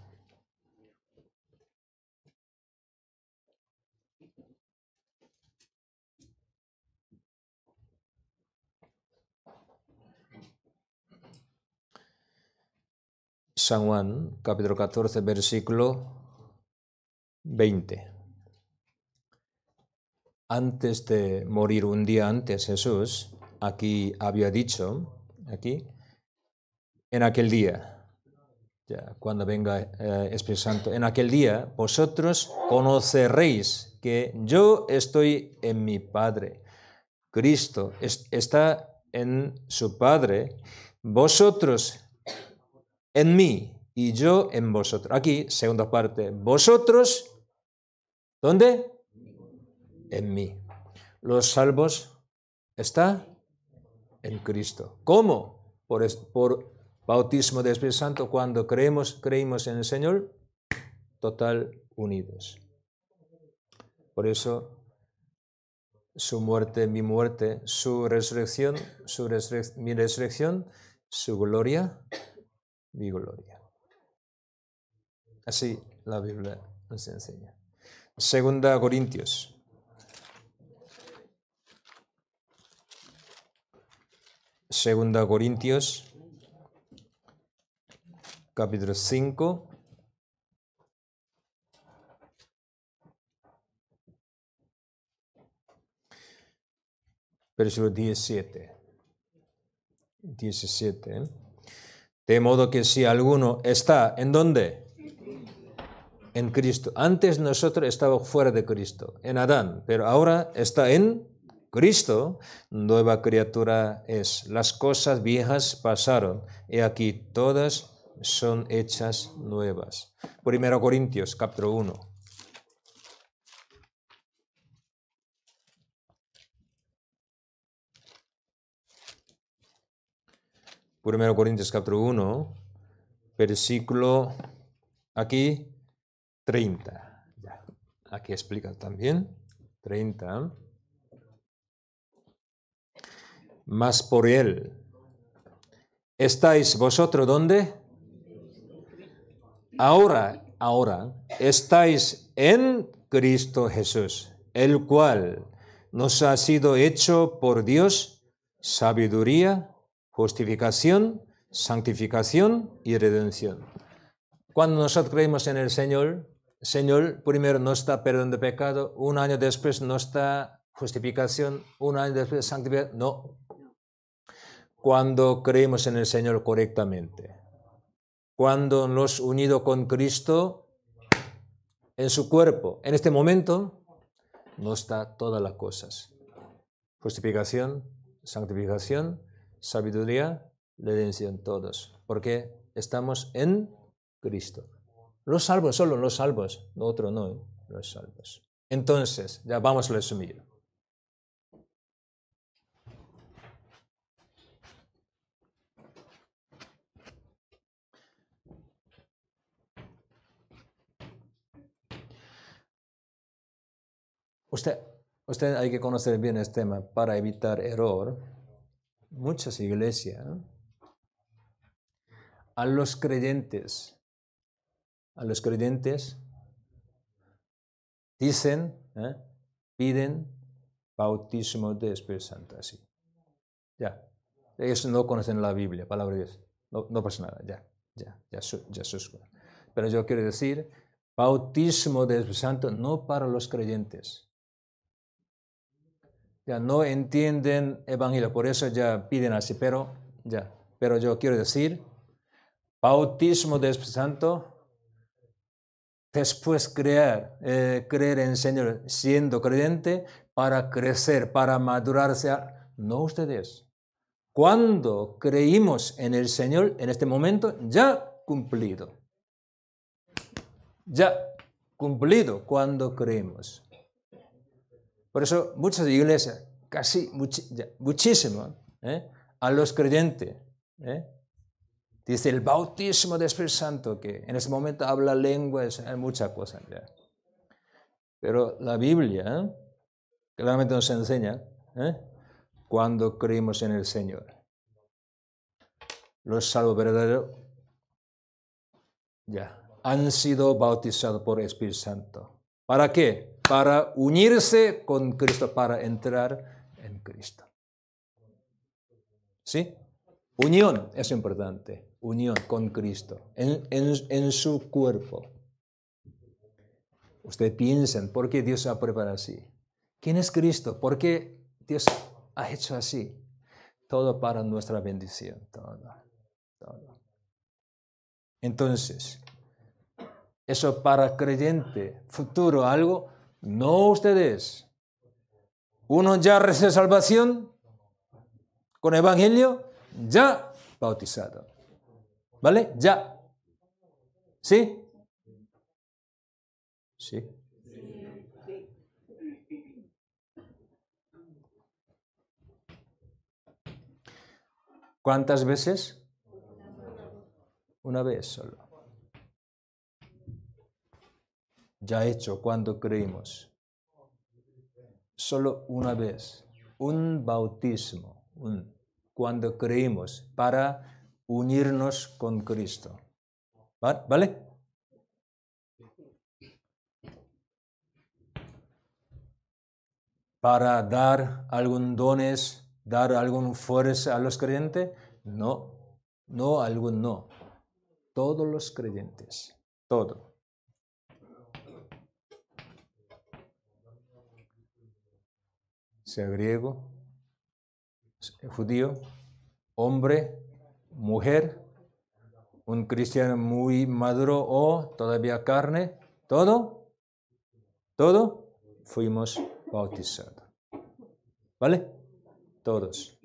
San Juan, capítulo 14, versículo 20. Antes de morir un día antes, Jesús aquí había dicho, aquí, en aquel día, ya, cuando venga eh, Espíritu Santo, en aquel día vosotros conoceréis que yo estoy en mi Padre. Cristo está en su Padre. Vosotros en mí y yo en vosotros. Aquí, segunda parte, vosotros, ¿dónde? En mí. Los salvos está en Cristo. ¿Cómo? Por, bautismo de Espíritu Santo, cuando creemos, creímos en el Señor, total unidos. Por eso, su muerte, mi muerte, su resurrección, mi resurrección, su gloria, gloria. Así la Biblia nos enseña. Segunda Corintios. Segunda Corintios, capítulo 5. Versículo 17. 17. De modo que si alguno está, ¿en dónde? En Cristo. Antes nosotros estábamos fuera de Cristo, en Adán, pero ahora está en Cristo, nueva criatura es. Las cosas viejas pasaron y aquí todas son hechas nuevas. Primero Corintios, capítulo 1. 1 Corintios capítulo 1, versículo aquí 30. aquí explica también 30. Más por él estáis vosotros dónde? Ahora, ahora estáis en Cristo Jesús, el cual nos ha sido hecho por Dios sabiduría justificación, santificación y redención. Cuando nosotros creemos en el Señor, Señor primero no está perdón de pecado, un año después no está justificación, un año después santificación. No. Cuando creemos en el Señor correctamente, cuando nos unido con Cristo en su cuerpo, en este momento, no está todas las cosas. Justificación, santificación sabiduría le en todos, porque estamos en Cristo. Los salvos, solo los salvos, no otro no, los ¿eh? salvos. Entonces, ya vamos a resumir. Usted, usted hay que conocer bien este tema para evitar error muchas iglesias, a los creyentes, a los creyentes dicen, ¿eh? piden bautismo de Espíritu Santo, así. Ya. Ellos no conocen la Biblia, palabra de Dios. No, pasa nada, ya, ya, ya, ya, Pero yo quiero decir, bautismo de Espíritu Santo no para los creyentes ya no entienden evangelio, por eso ya piden así, pero ya, pero yo quiero decir, bautismo de Santo, después creer, eh, creer en el Señor, siendo creyente, para crecer, para madurarse, no ustedes. Cuando creímos en el Señor, en este momento, ya cumplido. Ya cumplido cuando creemos. Por eso muchas iglesias, casi muchísimas, ¿eh? a los creyentes, ¿eh? dice el bautismo de Espíritu Santo, que en ese momento habla lenguas, hay muchas cosas. Pero la Biblia ¿eh? claramente nos enseña cuando creemos en el Señor. Los salvos verdaderos ya, han sido bautizados por Espíritu Santo. ¿Para qué? para unirse con Cristo, para entrar en Cristo. ¿Sí? Unión es importante, unión con Cristo, en, su cuerpo. Ustedes piensen, ¿por qué Dios se ha preparado así? ¿Quién es Cristo? ¿Por qué Dios ha hecho así? Todo para nuestra bendición, todo. Entonces, eso para creyente, futuro, algo no ustedes. Uno ya recibe salvación con evangelio, ya bautizado. ¿Vale? Ya. ¿Sí? Sí. ¿Cuántas veces? Una vez solo. ya hecho cuando creímos. Solo una vez, un bautismo, un, cuando creímos, para unirnos con Cristo. ¿Vale? Para dar algún dones, dar algún fuerza a los creyentes, no, no algún no. Todos los creyentes, todo sea griego, judío, hombre, mujer, un cristiano muy maduro o todavía carne, todo, todo, fuimos bautizados. ¿Vale? Todos.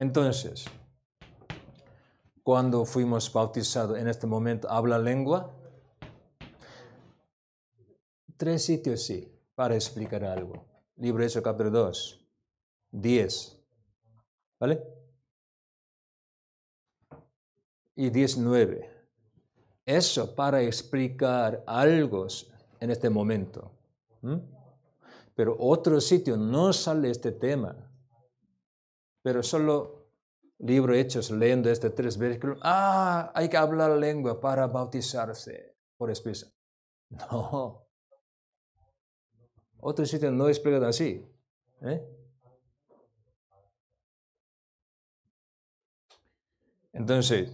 Entonces, cuando fuimos bautizados en este momento, habla lengua. Tres sitios sí para explicar algo. Libro Hechos capítulo 2, 10. ¿Vale? Y 19. Eso para explicar algo en este momento. Pero otro sitio no sale este tema. Pero solo libro Hechos leyendo este tres versículos. Ah, hay que hablar lengua para bautizarse por Espíritu. [LAUGHS] No, otro sitio no explica así. ¿eh? Entonces,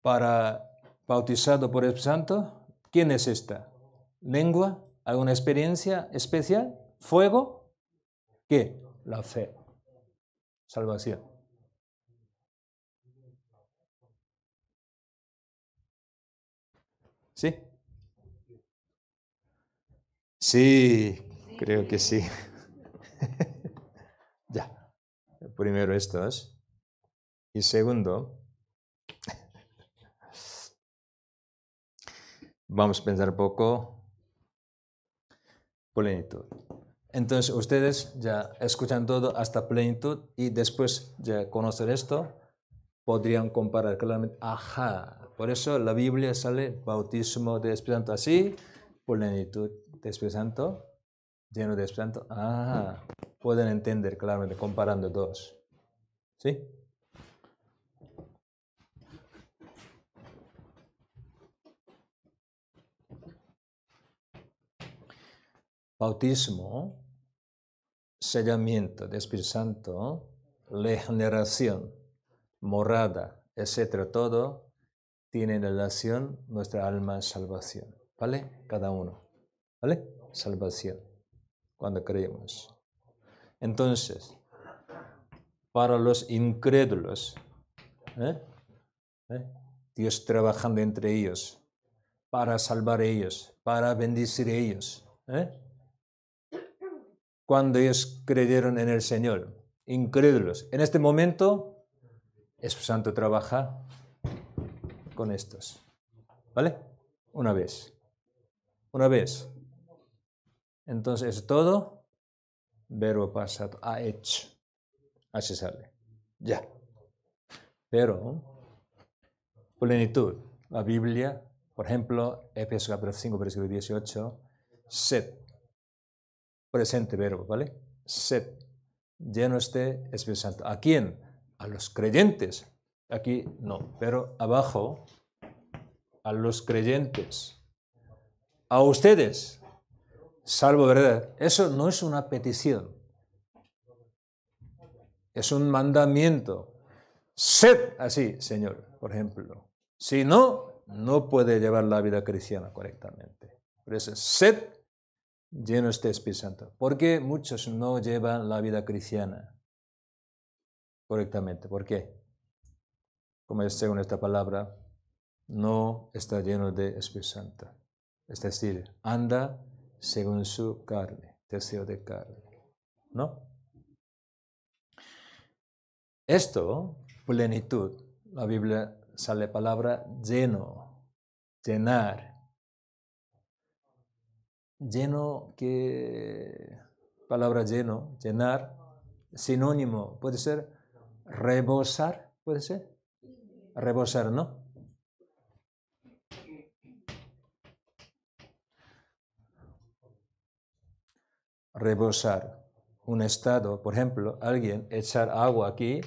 para bautizado por el Santo, ¿quién es esta? ¿Lengua? ¿Alguna experiencia especial? ¿Fuego? ¿Qué? La fe. Salvación. ¿Sí? Sí, creo que sí. [LAUGHS] ya. Primero estos. Y segundo, vamos a pensar un poco plenitud. Entonces ustedes ya escuchan todo hasta plenitud y después de conocer esto, podrían comparar claramente, ajá, por eso la Biblia sale bautismo de Espíritu así, plenitud de Espíritu Santo, lleno de Espíritu Santo. Mm. Ah, pueden entender claramente comparando dos. ¿Sí? Bautismo, sellamiento de Espíritu Santo, regeneración, morada, etcétera, todo tiene relación nuestra alma salvación. ¿vale? Cada uno, ¿vale? Salvación, cuando creemos. Entonces, para los incrédulos, ¿eh? ¿Eh? Dios trabajando entre ellos, para salvar a ellos, para bendecir a ellos. ¿eh? Cuando ellos creyeron en el Señor, incrédulos. En este momento, es Santo trabaja con estos. ¿Vale? Una vez. Una vez. Entonces todo verbo pasado, ha hecho. Así sale. Ya. Pero, plenitud. La Biblia, por ejemplo, Efesios capítulo 5, versículo 18, sed. Presente verbo, ¿vale? Sed. lleno no Espíritu ¿A quién? A los creyentes. Aquí no, pero abajo, a los creyentes a ustedes, salvo verdad. Eso no es una petición, es un mandamiento. Sed así, Señor, por ejemplo. Si no, no puede llevar la vida cristiana correctamente. Por eso, sed lleno de este Espíritu Santo. qué muchos no llevan la vida cristiana correctamente. ¿Por qué? Como es según esta palabra, no está lleno de Espíritu Santo. Es decir, anda según su carne, deseo de carne. ¿No? Esto, plenitud, la Biblia sale palabra lleno, llenar. Lleno, que palabra lleno, llenar, sinónimo, puede ser rebosar, puede ser rebosar, ¿no? rebosar. Un estado, por ejemplo, alguien echar agua aquí.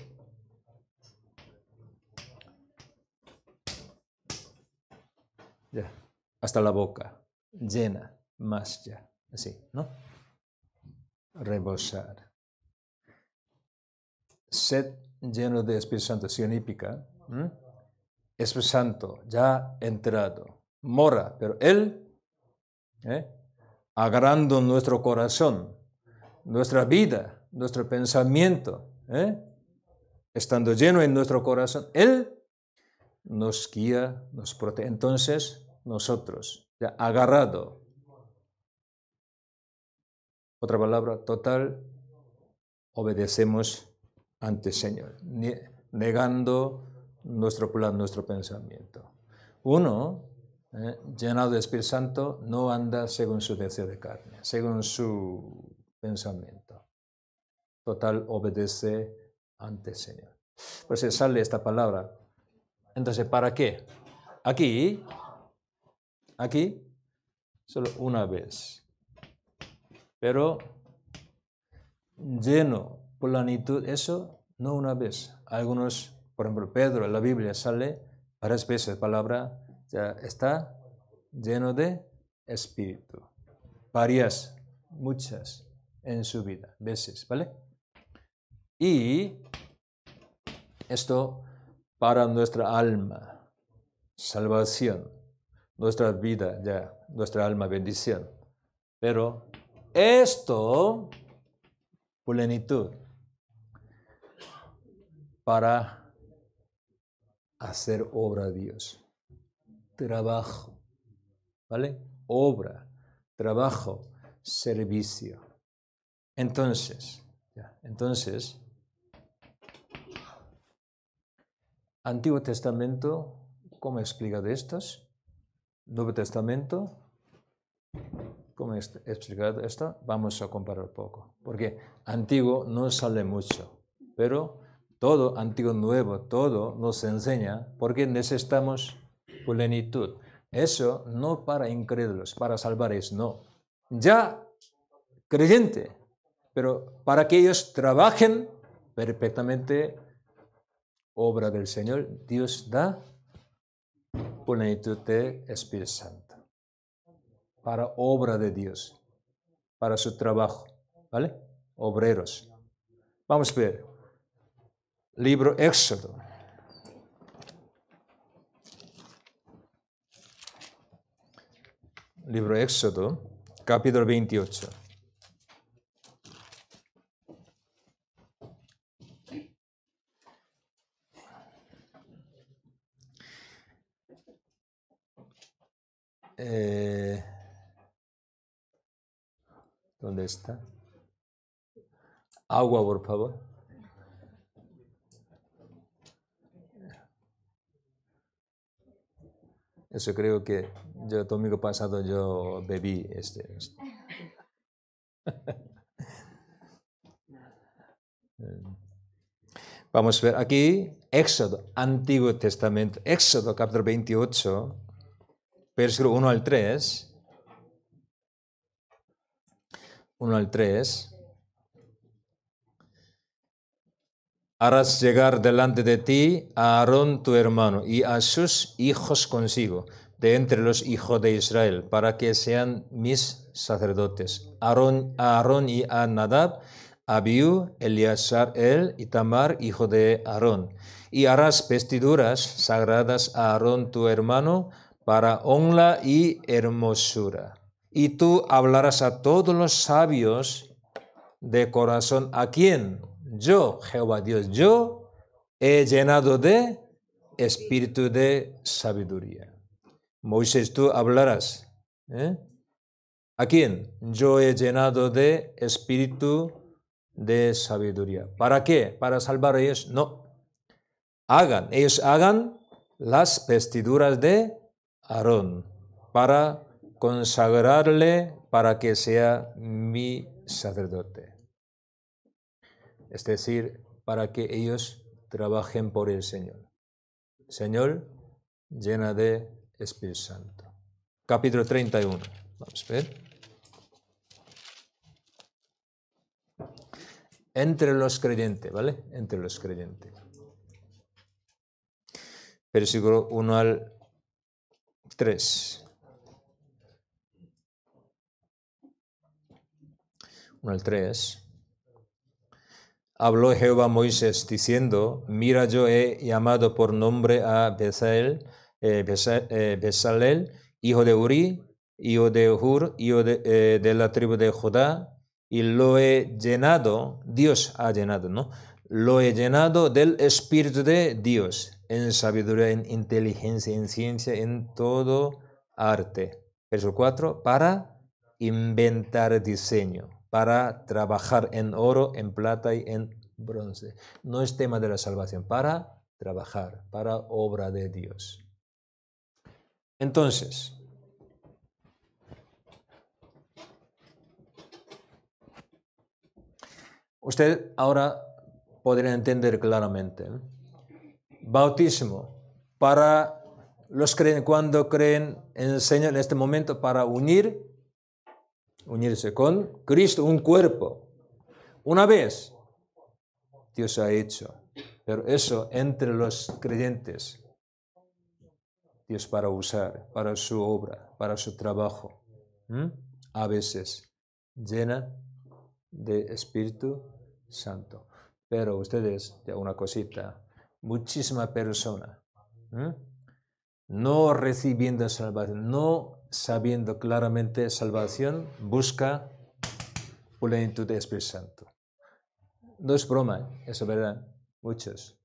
Ya, hasta la boca, llena, más ya, así, ¿no? Rebosar. Sed lleno de Espíritu Santo, significa, Espíritu Santo, ya entrado, mora, pero él ¿eh? agarrando nuestro corazón, nuestra vida, nuestro pensamiento, ¿eh? estando lleno en nuestro corazón. Él nos guía, nos protege. Entonces, nosotros, ya agarrado. Otra palabra, total, obedecemos ante el Señor, negando nuestro plan, nuestro pensamiento. Uno, ¿eh? llenado de Espíritu Santo, no anda según su deseo de carne, según su pensamiento. Total obedece ante el Señor. pues se sale esta palabra. Entonces, ¿para qué? Aquí, aquí, solo una vez. Pero lleno, plenitud, eso no una vez. Algunos, por ejemplo, Pedro en la Biblia sale varias veces palabra ya está lleno de espíritu. Varias, muchas en su vida, veces, ¿vale? Y esto para nuestra alma, salvación, nuestra vida, ya, nuestra alma, bendición. Pero esto, plenitud, para hacer obra a Dios trabajo, ¿vale? Obra, trabajo, servicio. Entonces, ya, entonces, Antiguo Testamento, ¿cómo explica de estos? Nuevo Testamento, ¿cómo explica esto? Vamos a comparar poco, porque Antiguo no sale mucho, pero todo, Antiguo Nuevo, todo nos enseña porque necesitamos plenitud. Eso no para incrédulos, para salvares, no. Ya creyente, pero para que ellos trabajen perfectamente obra del Señor, Dios da plenitud de Espíritu Santo para obra de Dios, para su trabajo, ¿vale? Obreros. Vamos a ver. Libro Éxodo. libro Éxodo, capítulo 28. Eh, ¿Dónde está? Agua, por favor. Eso creo que yo domingo pasado yo bebí este. este. [LAUGHS] Vamos a ver aquí, Éxodo, Antiguo Testamento, Éxodo capítulo 28, versículo 1 al 3. 1 al 3. harás llegar delante de ti a Aarón tu hermano y a sus hijos consigo, de entre los hijos de Israel, para que sean mis sacerdotes. Aarón, Aarón y a Nadab, Abiú, Eliasar, él y Tamar, hijo de Aarón. Y harás vestiduras sagradas a Aarón tu hermano, para onla y hermosura. Y tú hablarás a todos los sabios de corazón, ¿a quién? Yo, Jehová Dios, yo he llenado de espíritu de sabiduría. Moisés, tú hablarás. ¿eh? ¿A quién? Yo he llenado de espíritu de sabiduría. ¿Para qué? ¿Para salvar a ellos? No. Hagan, ellos hagan las vestiduras de Aarón para consagrarle para que sea mi sacerdote es decir, para que ellos trabajen por el Señor. Señor, llena de Espíritu Santo. Capítulo 31. Vamos a ver. Entre los creyentes, ¿vale? Entre los creyentes. Versículo 1 al 3. 1 al 3. Habló Jehová Moisés diciendo, mira yo he llamado por nombre a Bezael eh, eh, hijo de Uri, hijo de Hur, hijo de, eh, de, la tribu de Judá, y lo he llenado, Dios ha llenado, ¿no? Lo he llenado del Espíritu de Dios, en sabiduría, en inteligencia, en ciencia, en todo arte. Verso 4, para inventar diseño para trabajar en oro, en plata y en bronce. No es tema de la salvación, para trabajar, para obra de Dios. Entonces, usted ahora podría entender claramente. ¿eh? Bautismo para los creen cuando creen en el Señor en este momento para unir unirse con Cristo, un cuerpo. Una vez Dios ha hecho, pero eso entre los creyentes, Dios para usar, para su obra, para su trabajo. A veces llena de Espíritu Santo. Pero ustedes, ya una cosita, muchísima persona no recibiendo salvación, no sabiendo claramente salvación, busca plenitud de Espíritu Santo. No es broma, eso es verdad, muchos.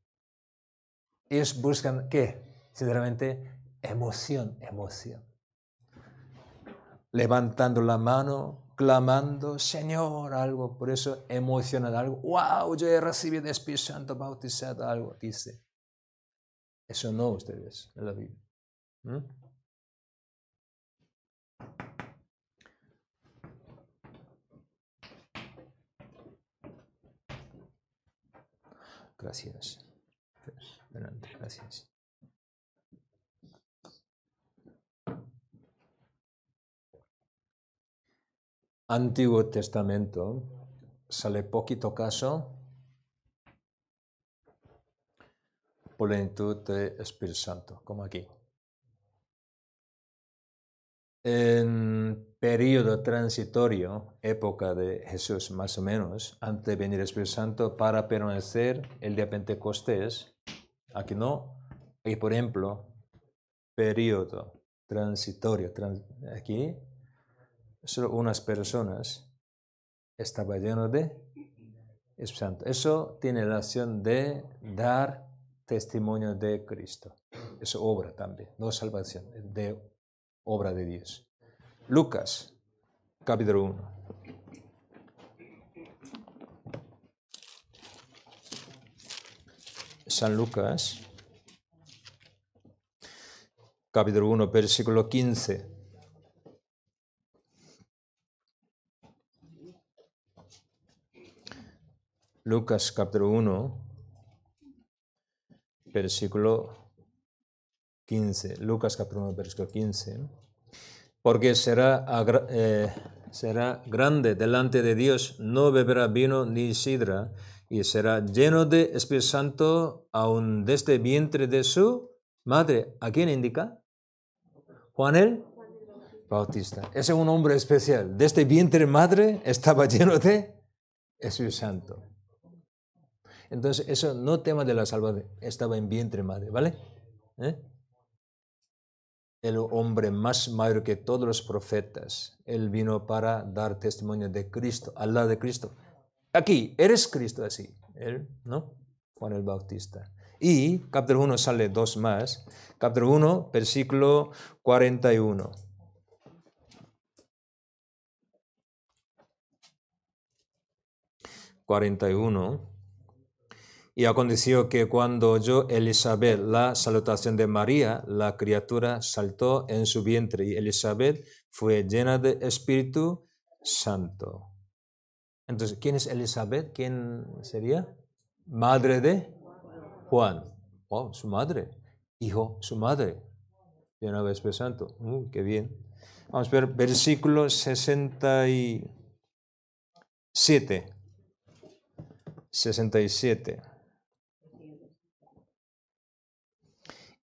Ellos buscan, ¿qué? Sinceramente, emoción, emoción. Levantando la mano, clamando, Señor, algo, por eso emociona algo. ¡Wow! Yo he recibido Espíritu Santo bautizado, algo, dice. Eso no ustedes en la Biblia. ¿Mm? Gracias. Adelante, gracias. Antiguo Testamento, sale poquito caso, plenitud de Espíritu Santo, como aquí en periodo transitorio, época de Jesús más o menos, antes de venir el Espíritu Santo para permanecer el día Pentecostés. Aquí no. Aquí, por ejemplo, periodo transitorio. aquí, solo unas personas estaban llenas de Espíritu Santo. Eso tiene la acción de dar testimonio de Cristo. Eso obra también, no salvación, de obra de Dios. Lucas, capítulo 1. San Lucas, capítulo 1, versículo 15. Lucas capítulo 1, versículo 15, Lucas capítulo 1, versículo 15, porque será, eh, será grande delante de Dios, no beberá vino ni sidra, y será lleno de Espíritu Santo aun desde vientre de su madre. ¿A quién indica? Juan el Bautista. Ese es un hombre especial. Desde este vientre madre estaba lleno de Espíritu Santo. Entonces, eso no tema de la salvación, estaba en vientre madre, ¿vale? ¿Eh? el hombre más mayor que todos los profetas. Él vino para dar testimonio de Cristo, al lado de Cristo. Aquí, eres Cristo así, él, ¿no? Juan el Bautista. Y capítulo 1 sale dos más. Capítulo 1, versículo 41. 41. y y aconteció que cuando oyó Elizabeth la salutación de María, la criatura saltó en su vientre y Elizabeth fue llena de Espíritu Santo. Entonces, ¿quién es Elizabeth? ¿Quién sería? Madre de Juan. Oh, su madre. Hijo, su madre. Llena de Espíritu Santo. Mm, qué bien. Vamos a ver versículo 67. 67.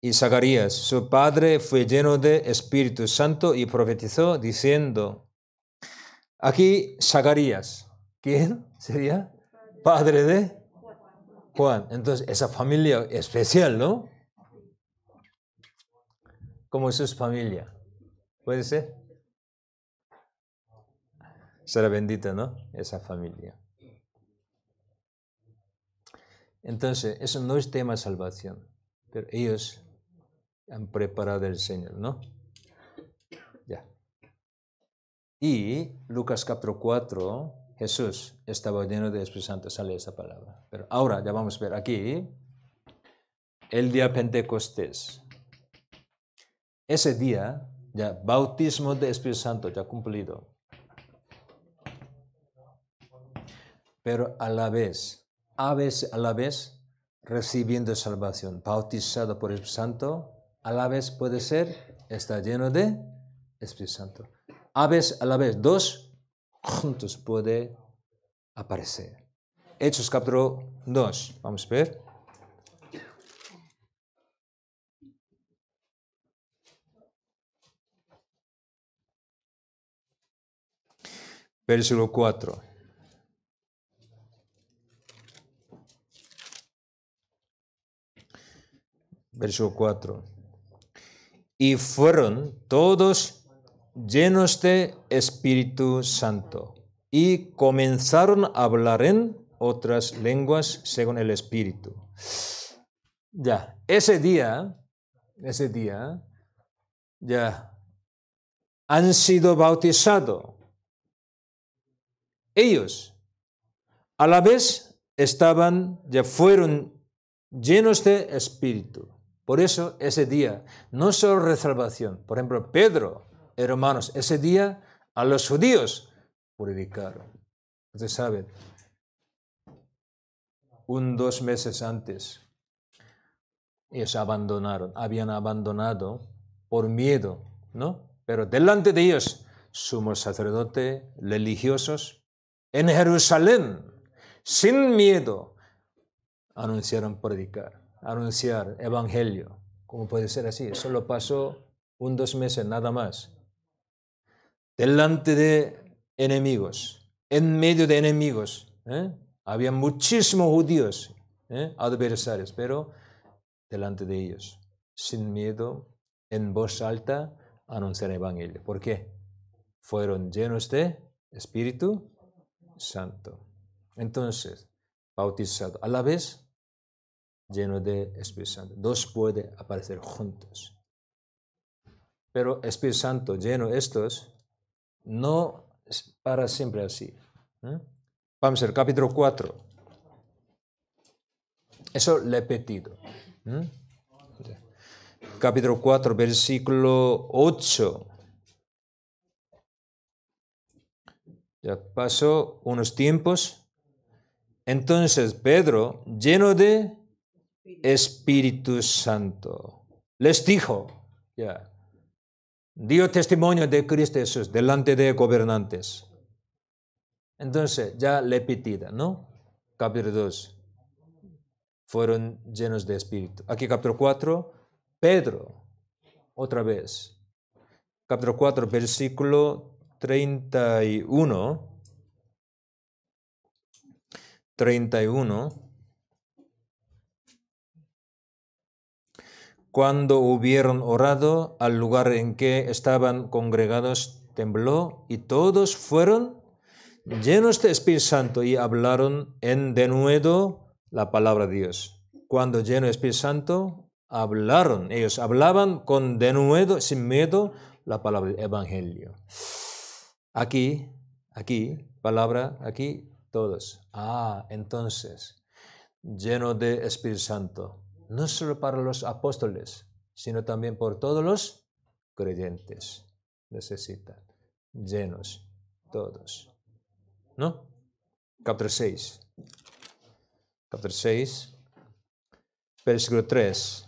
Y Zacarías, su padre, fue lleno de Espíritu Santo y profetizó diciendo, aquí Zacarías, ¿quién sería? Padre de Juan. Entonces, esa familia especial, ¿no? Como su familia. ¿Puede ser? Será bendita, ¿no? Esa familia. Entonces, eso no es tema de salvación, pero ellos han preparado el Señor, ¿no? Ya. Y Lucas capítulo 4, Jesús estaba lleno de Espíritu Santo, sale esa palabra. Pero ahora ya vamos a ver aquí el día Pentecostés. Ese día, ya bautismo de Espíritu Santo, ya cumplido. Pero a la vez, a a la vez, recibiendo salvación, bautizado por el Espíritu Santo, a la vez puede ser, está lleno de Espíritu Santo. A a la vez, dos juntos puede aparecer. Hechos capítulo 2, vamos a ver. Versículo 4. Versículo 4 y fueron todos llenos de Espíritu Santo y comenzaron a hablar en otras lenguas según el Espíritu. Ya, ese día, ese día, ya han sido bautizados. Ellos a la vez estaban, ya fueron llenos de Espíritu. Por eso ese día, no solo reservación, por ejemplo, Pedro, hermanos, ese día a los judíos predicaron. Ustedes saben, un, dos meses antes, ellos abandonaron, habían abandonado por miedo, ¿no? Pero delante de ellos, sumo sacerdotes, religiosos, en Jerusalén, sin miedo, anunciaron predicar anunciar evangelio. ¿Cómo puede ser así? Solo pasó un dos meses, nada más. Delante de enemigos, en medio de enemigos. ¿eh? Había muchísimos judíos, ¿eh? adversarios, pero delante de ellos, sin miedo, en voz alta, anunciar evangelio. ¿Por qué? Fueron llenos de Espíritu Santo. Entonces, bautizado. A la vez, lleno de Espíritu Santo. Dos puede aparecer juntos. Pero Espíritu Santo lleno estos no es para siempre así. ¿eh? Vamos al capítulo 4. Eso le he pedido. ¿eh? Capítulo 4, versículo 8. Ya pasó unos tiempos. Entonces Pedro, lleno de Espíritu Santo. Les dijo, ya dio testimonio de Cristo Jesús delante de gobernantes. Entonces, ya le repetida, ¿no? Capítulo 2. Fueron llenos de espíritu. Aquí capítulo 4, Pedro, otra vez. Capítulo 4, versículo 31. 31. Cuando hubieron orado, al lugar en que estaban congregados tembló y todos fueron llenos de Espíritu Santo y hablaron en denuedo la palabra de Dios. Cuando lleno de Espíritu Santo, hablaron, ellos hablaban con denuedo, sin miedo, la palabra del Evangelio. Aquí, aquí, palabra, aquí, todos. Ah, entonces, lleno de Espíritu Santo, no solo para los apóstoles, sino también por todos los creyentes. Necesitan, llenos, todos. ¿No? Capítulo 6. Capítulo 6, versículo 3.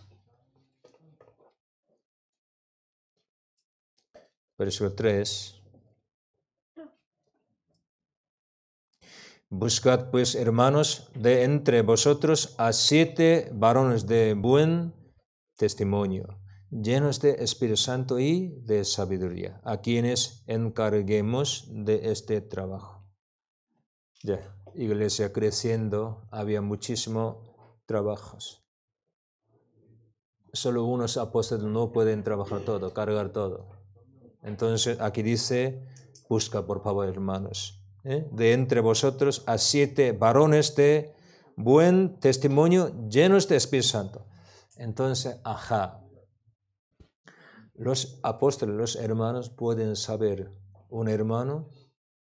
Versículo 3. Buscad pues, hermanos, de entre vosotros a siete varones de buen testimonio, llenos de Espíritu Santo y de sabiduría, a quienes encarguemos de este trabajo. Ya, iglesia creciendo, había muchísimo trabajos. Solo unos apóstoles no pueden trabajar todo, cargar todo. Entonces aquí dice, busca por favor hermanos ¿eh? de entre vosotros a siete varones de buen testimonio llenos de Espíritu Santo. Entonces, ajá, los apóstoles, los hermanos pueden saber un hermano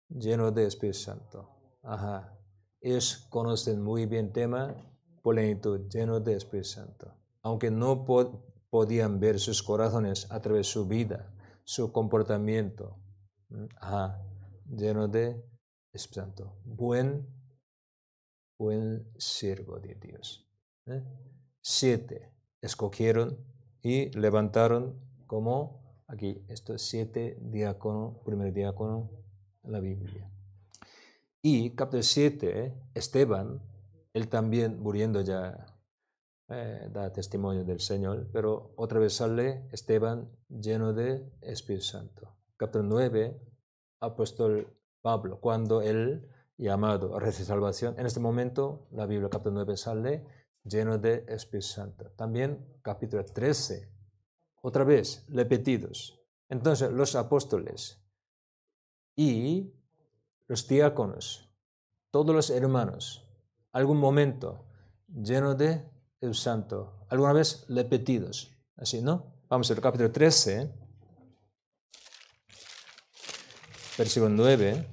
lleno de Espíritu Santo. Ajá, ellos conocen muy bien tema plenitud, lleno de Espíritu Santo. Aunque no podían ver sus corazones a través de su vida, su comportamiento, Ajá. lleno de Espíritu Santo, buen, buen siervo de Dios. ¿eh? Siete escogieron y levantaron como aquí, estos siete diácono primer diácono en la Biblia. Y capítulo siete ¿eh? Esteban, él también muriendo ya eh, da testimonio del Señor, pero otra vez sale Esteban lleno de Espíritu Santo. Capítulo 9, apóstol Pablo, cuando él llamado recibe salvación, en este momento la Biblia capítulo 9 sale lleno de Espíritu Santo. También capítulo 13, otra vez, repetidos. Entonces los apóstoles y los diáconos, todos los hermanos, algún momento lleno de el Santo, alguna vez repetidos. Así, ¿no? Vamos al capítulo 13. versículo 9. ¿eh?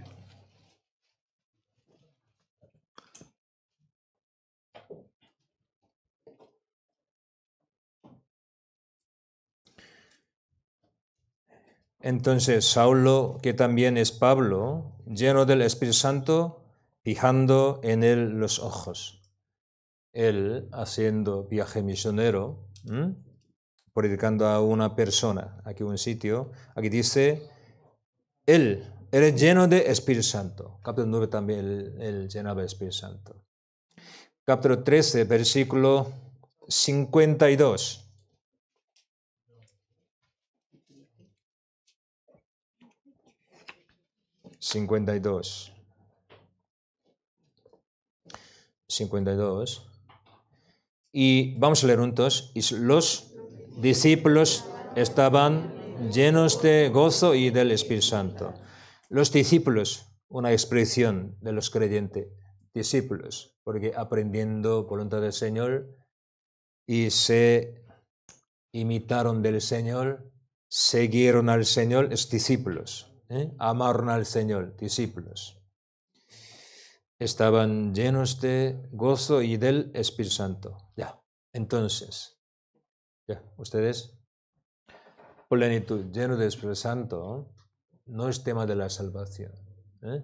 Entonces Saulo, que también es Pablo, lleno del Espíritu Santo, fijando en él los ojos. Él haciendo viaje misionero, predicando a una persona, aquí un sitio, aquí dice, él Eres lleno de Espíritu Santo. Capítulo 9 también el, llenaba de Espíritu Santo. Capítulo 13, versículo 52. 52. 52. y Y vamos a leer juntos. Y los discípulos estaban llenos de gozo y del Espíritu Santo los discípulos, una expresión de los creyentes, discípulos, porque aprendiendo voluntad del Señor y se imitaron del Señor, siguieron al Señor, es discípulos, ¿eh? amaron al Señor, discípulos. Estaban llenos de gozo y del Espíritu Santo. Ya, entonces, ya, ustedes, plenitud, lleno de Espíritu Santo no es tema de la salvación. ¿eh?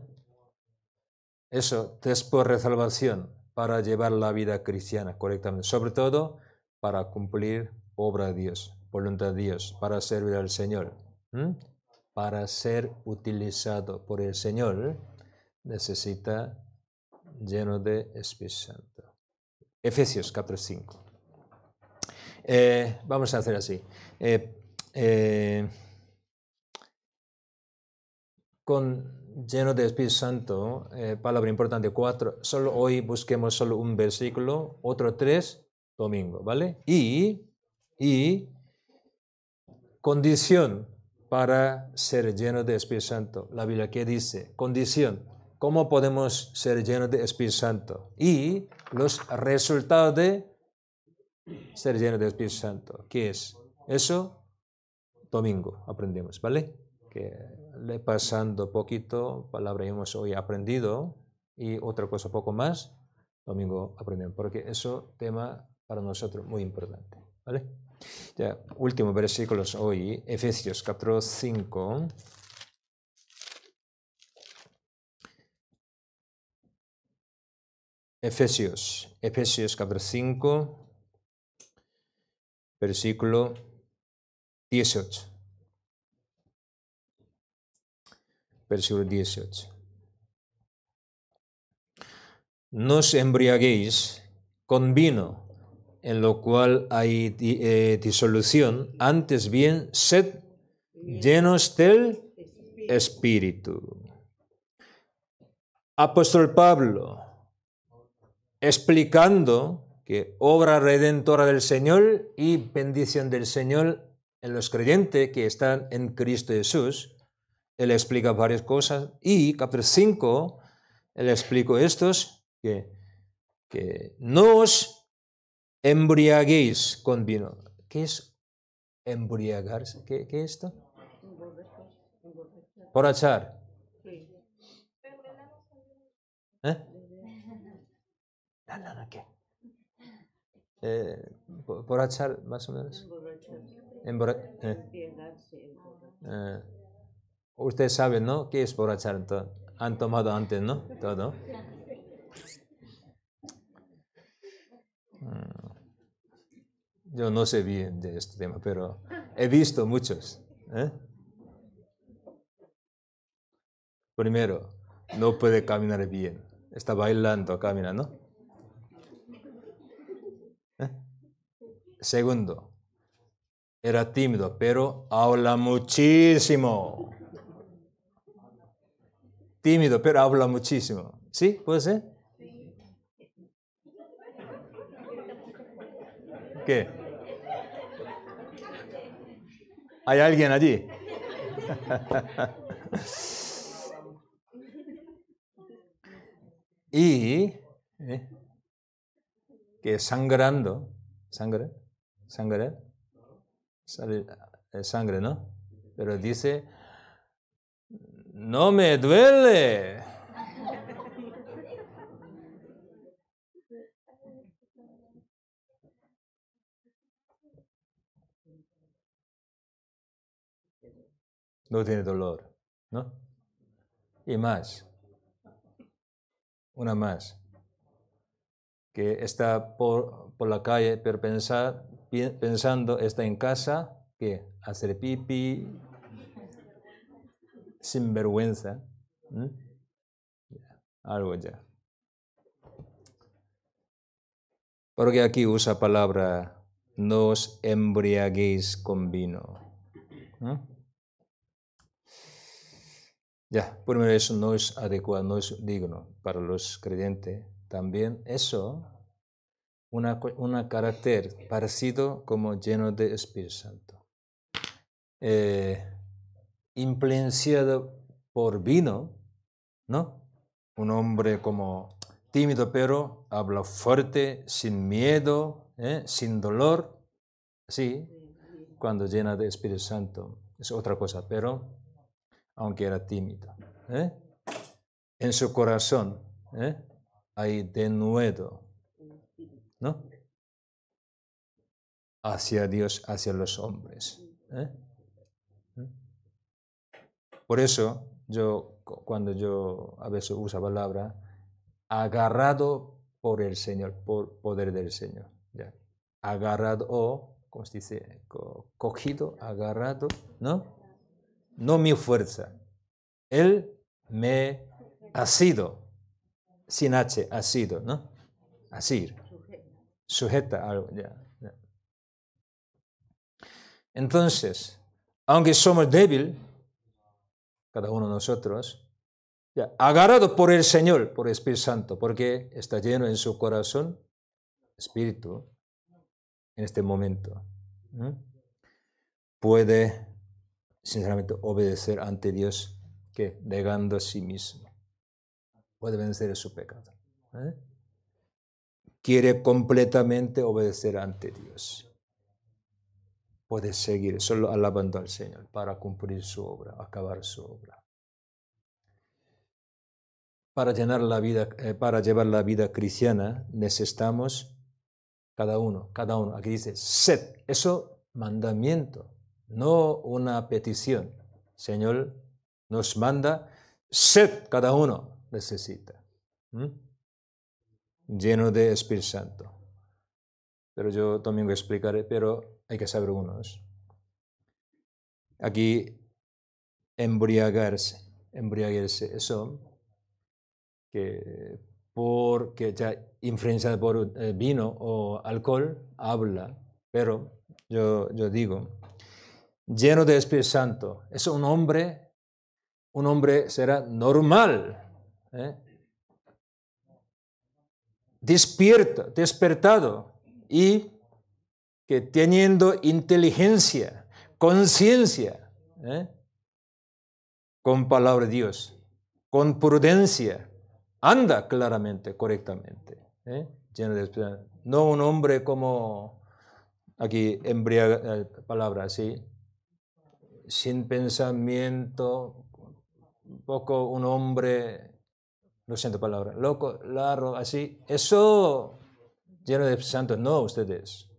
Eso, test por resalvación para llevar la vida cristiana correctamente, sobre todo para cumplir obra de Dios, voluntad de Dios, para servir al Señor, para ser utilizado por el Señor, necesita lleno de Espíritu Santo. Efesios 4.5. Eh, vamos a hacer así. Eh, eh, con, lleno de Espíritu Santo, eh, palabra importante, cuatro, solo hoy busquemos solo un versículo, otro tres, domingo, ¿vale? Y, y condición para ser lleno de Espíritu Santo. La Biblia qué dice, condición, ¿cómo podemos ser llenos de Espíritu Santo? Y los resultados de ser lleno de Espíritu Santo. ¿Qué es? Eso, domingo aprendemos, ¿vale? Que pasando poquito palabra hemos hoy aprendido y otra cosa poco más, domingo aprendemos, porque eso tema para nosotros muy importante. ¿vale? último versículo hoy, Efesios capítulo 5. Efesios, Efesios capítulo 5, versículo 18. versículo 18. No os embriaguéis con vino, en lo cual hay eh, disolución, antes bien sed llenos del Espíritu. Apóstol Pablo, explicando que obra redentora del Señor y bendición del Señor en los creyentes que están en Cristo Jesús, él explica varias cosas. Y capítulo 5, él explica estos, que, que no os embriaguéis con vino. ¿Qué es embriagarse? ¿Qué, qué es esto? achar ¿Eh? No, ¿qué? Eh, por achar, más o menos. Eh. Ustedes saben, ¿no? ¿Qué es borrachar? Han tomado antes, ¿no? Todo. Mm. Yo no sé bien de este tema, pero he visto muchos. ¿eh? Primero, no puede caminar bien. Está bailando, camina, ¿no? ¿Eh? Segundo, era tímido, pero habla muchísimo tímido, pero habla muchísimo. ¿Sí? ¿Puede ser? ¿Qué? ¿Hay alguien allí? [LAUGHS] y eh, que sangrando, sangre, sangre, eh, sangre, ¿no? Pero dice, no me duele. No tiene dolor, ¿no? Y más, una más, que está por, por la calle pero pensar, pensando, está en casa, que hacer pipí, sinvergüenza. vergüenza, algo ya. Porque aquí usa palabra, no os embriaguéis con vino. Ya, primero eso no es adecuado, no es digno para los creyentes. También eso, un carácter parecido como lleno de Espíritu Santo. Eh, influenciado por vino, ¿no? Un hombre como tímido, pero habla fuerte, sin miedo, ¿eh? sin dolor, sí, cuando llena de Espíritu Santo. Es otra cosa, pero aunque era tímido. ¿eh? En su corazón ¿eh? hay de nuevo, ¿no? Hacia Dios, hacia los hombres. ¿eh? Por eso yo, cuando yo a veces uso la palabra, agarrado por el Señor, por poder del Señor. ¿ya? Agarrado o, como se dice, cogido, agarrado, ¿no? No mi fuerza. Él me ha sido, sin H, ha sido, ¿no? Así, sujeta algo, ya. Entonces, aunque somos débiles, cada uno de nosotros, ya, agarrado por el Señor, por el Espíritu Santo, porque está lleno en su corazón, Espíritu, en este momento, puede sinceramente obedecer ante Dios que negando a sí mismo puede vencer su pecado. ¿eh? Quiere completamente obedecer ante Dios puede seguir solo alabando al Señor para cumplir su obra, acabar su obra. Para, llenar la vida, eh, para llevar la vida cristiana necesitamos cada uno, cada uno. Aquí dice, sed, eso mandamiento, no una petición. Señor nos manda, sed, cada uno necesita. Lleno de Espíritu Santo. Pero yo también explicaré, eh, pero hay que saber unos. Aquí, embriagarse, embriagarse, eso, que porque ya influenciado por eh, vino o alcohol, habla, pero yo, yo digo, lleno de Espíritu Santo, es un hombre, un hombre será normal, ¿eh? despierto, despertado y que teniendo inteligencia, conciencia, ¿eh? con palabra de Dios, con prudencia, anda claramente, correctamente, ¿eh? lleno de No un hombre como aquí embriaga eh, palabra así, sin pensamiento, un poco un hombre, no siento palabra, loco, largo, así. Eso lleno de santo, no ustedes.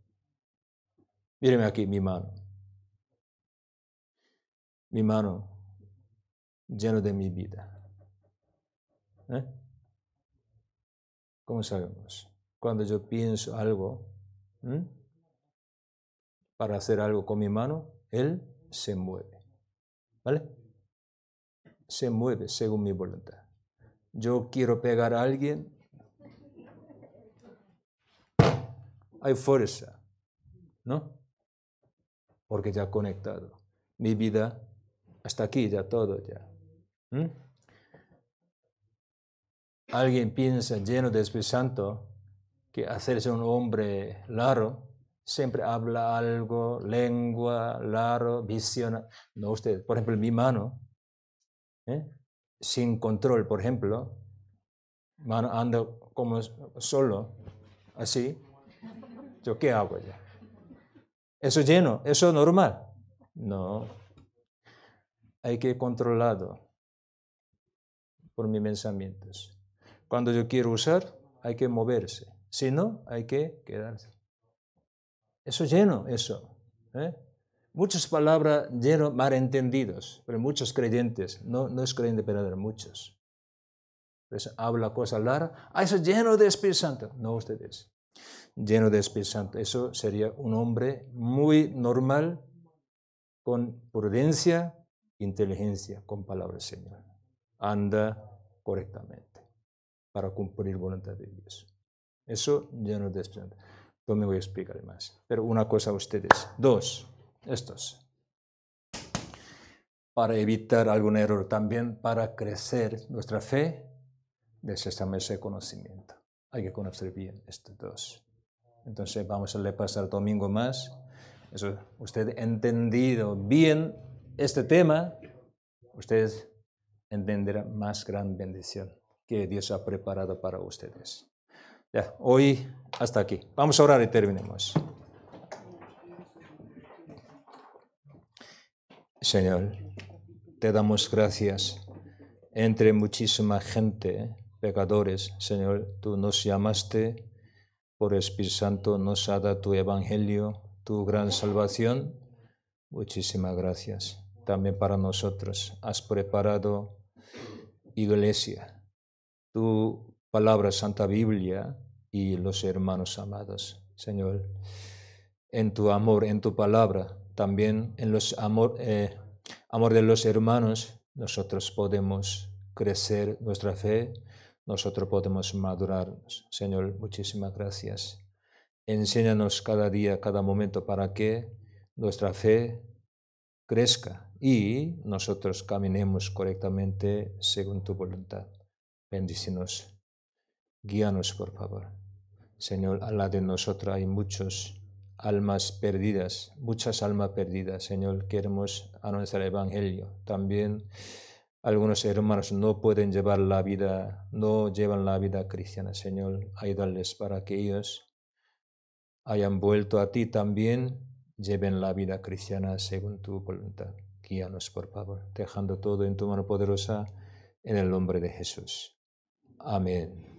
Míreme aquí mi mano. Mi mano lleno de mi vida. ¿Eh? ¿Cómo sabemos? Cuando yo pienso algo para hacer algo con mi mano, Él se mueve. ¿Vale? Se mueve según mi voluntad. Yo quiero pegar a alguien. Hay fuerza, ¿no? porque ya conectado. Mi vida, hasta aquí ya todo ya. Alguien piensa lleno de Espíritu Santo que hacerse un hombre largo, siempre habla algo, lengua, largo, visiona. No usted, por ejemplo, mi mano, ¿eh? sin control, por ejemplo, mano anda como solo, así. ¿Yo qué hago ya? eso lleno, eso normal. No, hay que controlado por mis pensamientos. Cuando yo quiero usar, hay que moverse. Si no, hay que quedarse. Eso lleno, eso. ¿eh? Muchas palabras lleno malentendidos, pero muchos creyentes, no, no es creyente hay muchos. Pues habla cosas largas, ah, eso lleno de Espíritu Santo. No ustedes lleno de Espíritu Santo. Eso sería un hombre muy normal, con prudencia, inteligencia, con palabras, Señor. Anda correctamente para cumplir voluntad de Dios. Eso lleno de Espíritu Santo. No me voy a explicar más. Pero una cosa a ustedes. Dos, estos. Para evitar algún error también, para crecer nuestra fe, necesitamos ese conocimiento. Hay que conocer bien estos dos. Entonces vamos a le pasar domingo más. Eso, usted ha entendido bien este tema, usted entenderá más gran bendición que Dios ha preparado para ustedes. Ya, hoy hasta aquí. Vamos a orar y terminemos. Señor, te damos gracias. Entre muchísima gente, pecadores, Señor, tú nos llamaste por Espíritu Santo nos ha dado tu Evangelio, tu gran salvación. Muchísimas gracias. También para nosotros has preparado iglesia, tu palabra Santa Biblia y los hermanos amados. Señor, en tu amor, en tu palabra, también en los amor, eh, amor de los hermanos, nosotros podemos crecer nuestra fe, nosotros podemos madurarnos. Señor, muchísimas gracias. Enséñanos cada día, cada momento, para que nuestra fe crezca y nosotros caminemos correctamente según tu voluntad. Bendícenos. Guíanos, por favor. Señor, a la de nosotros hay muchos almas perdidas, muchas almas perdidas. Señor, queremos anunciar el Evangelio. También algunos hermanos no pueden llevar la vida, no llevan la vida cristiana, Señor. Ayúdales para que ellos hayan vuelto a ti también, lleven la vida cristiana según tu voluntad. Guíanos, por favor, dejando todo en tu mano poderosa, en el nombre de Jesús. Amén.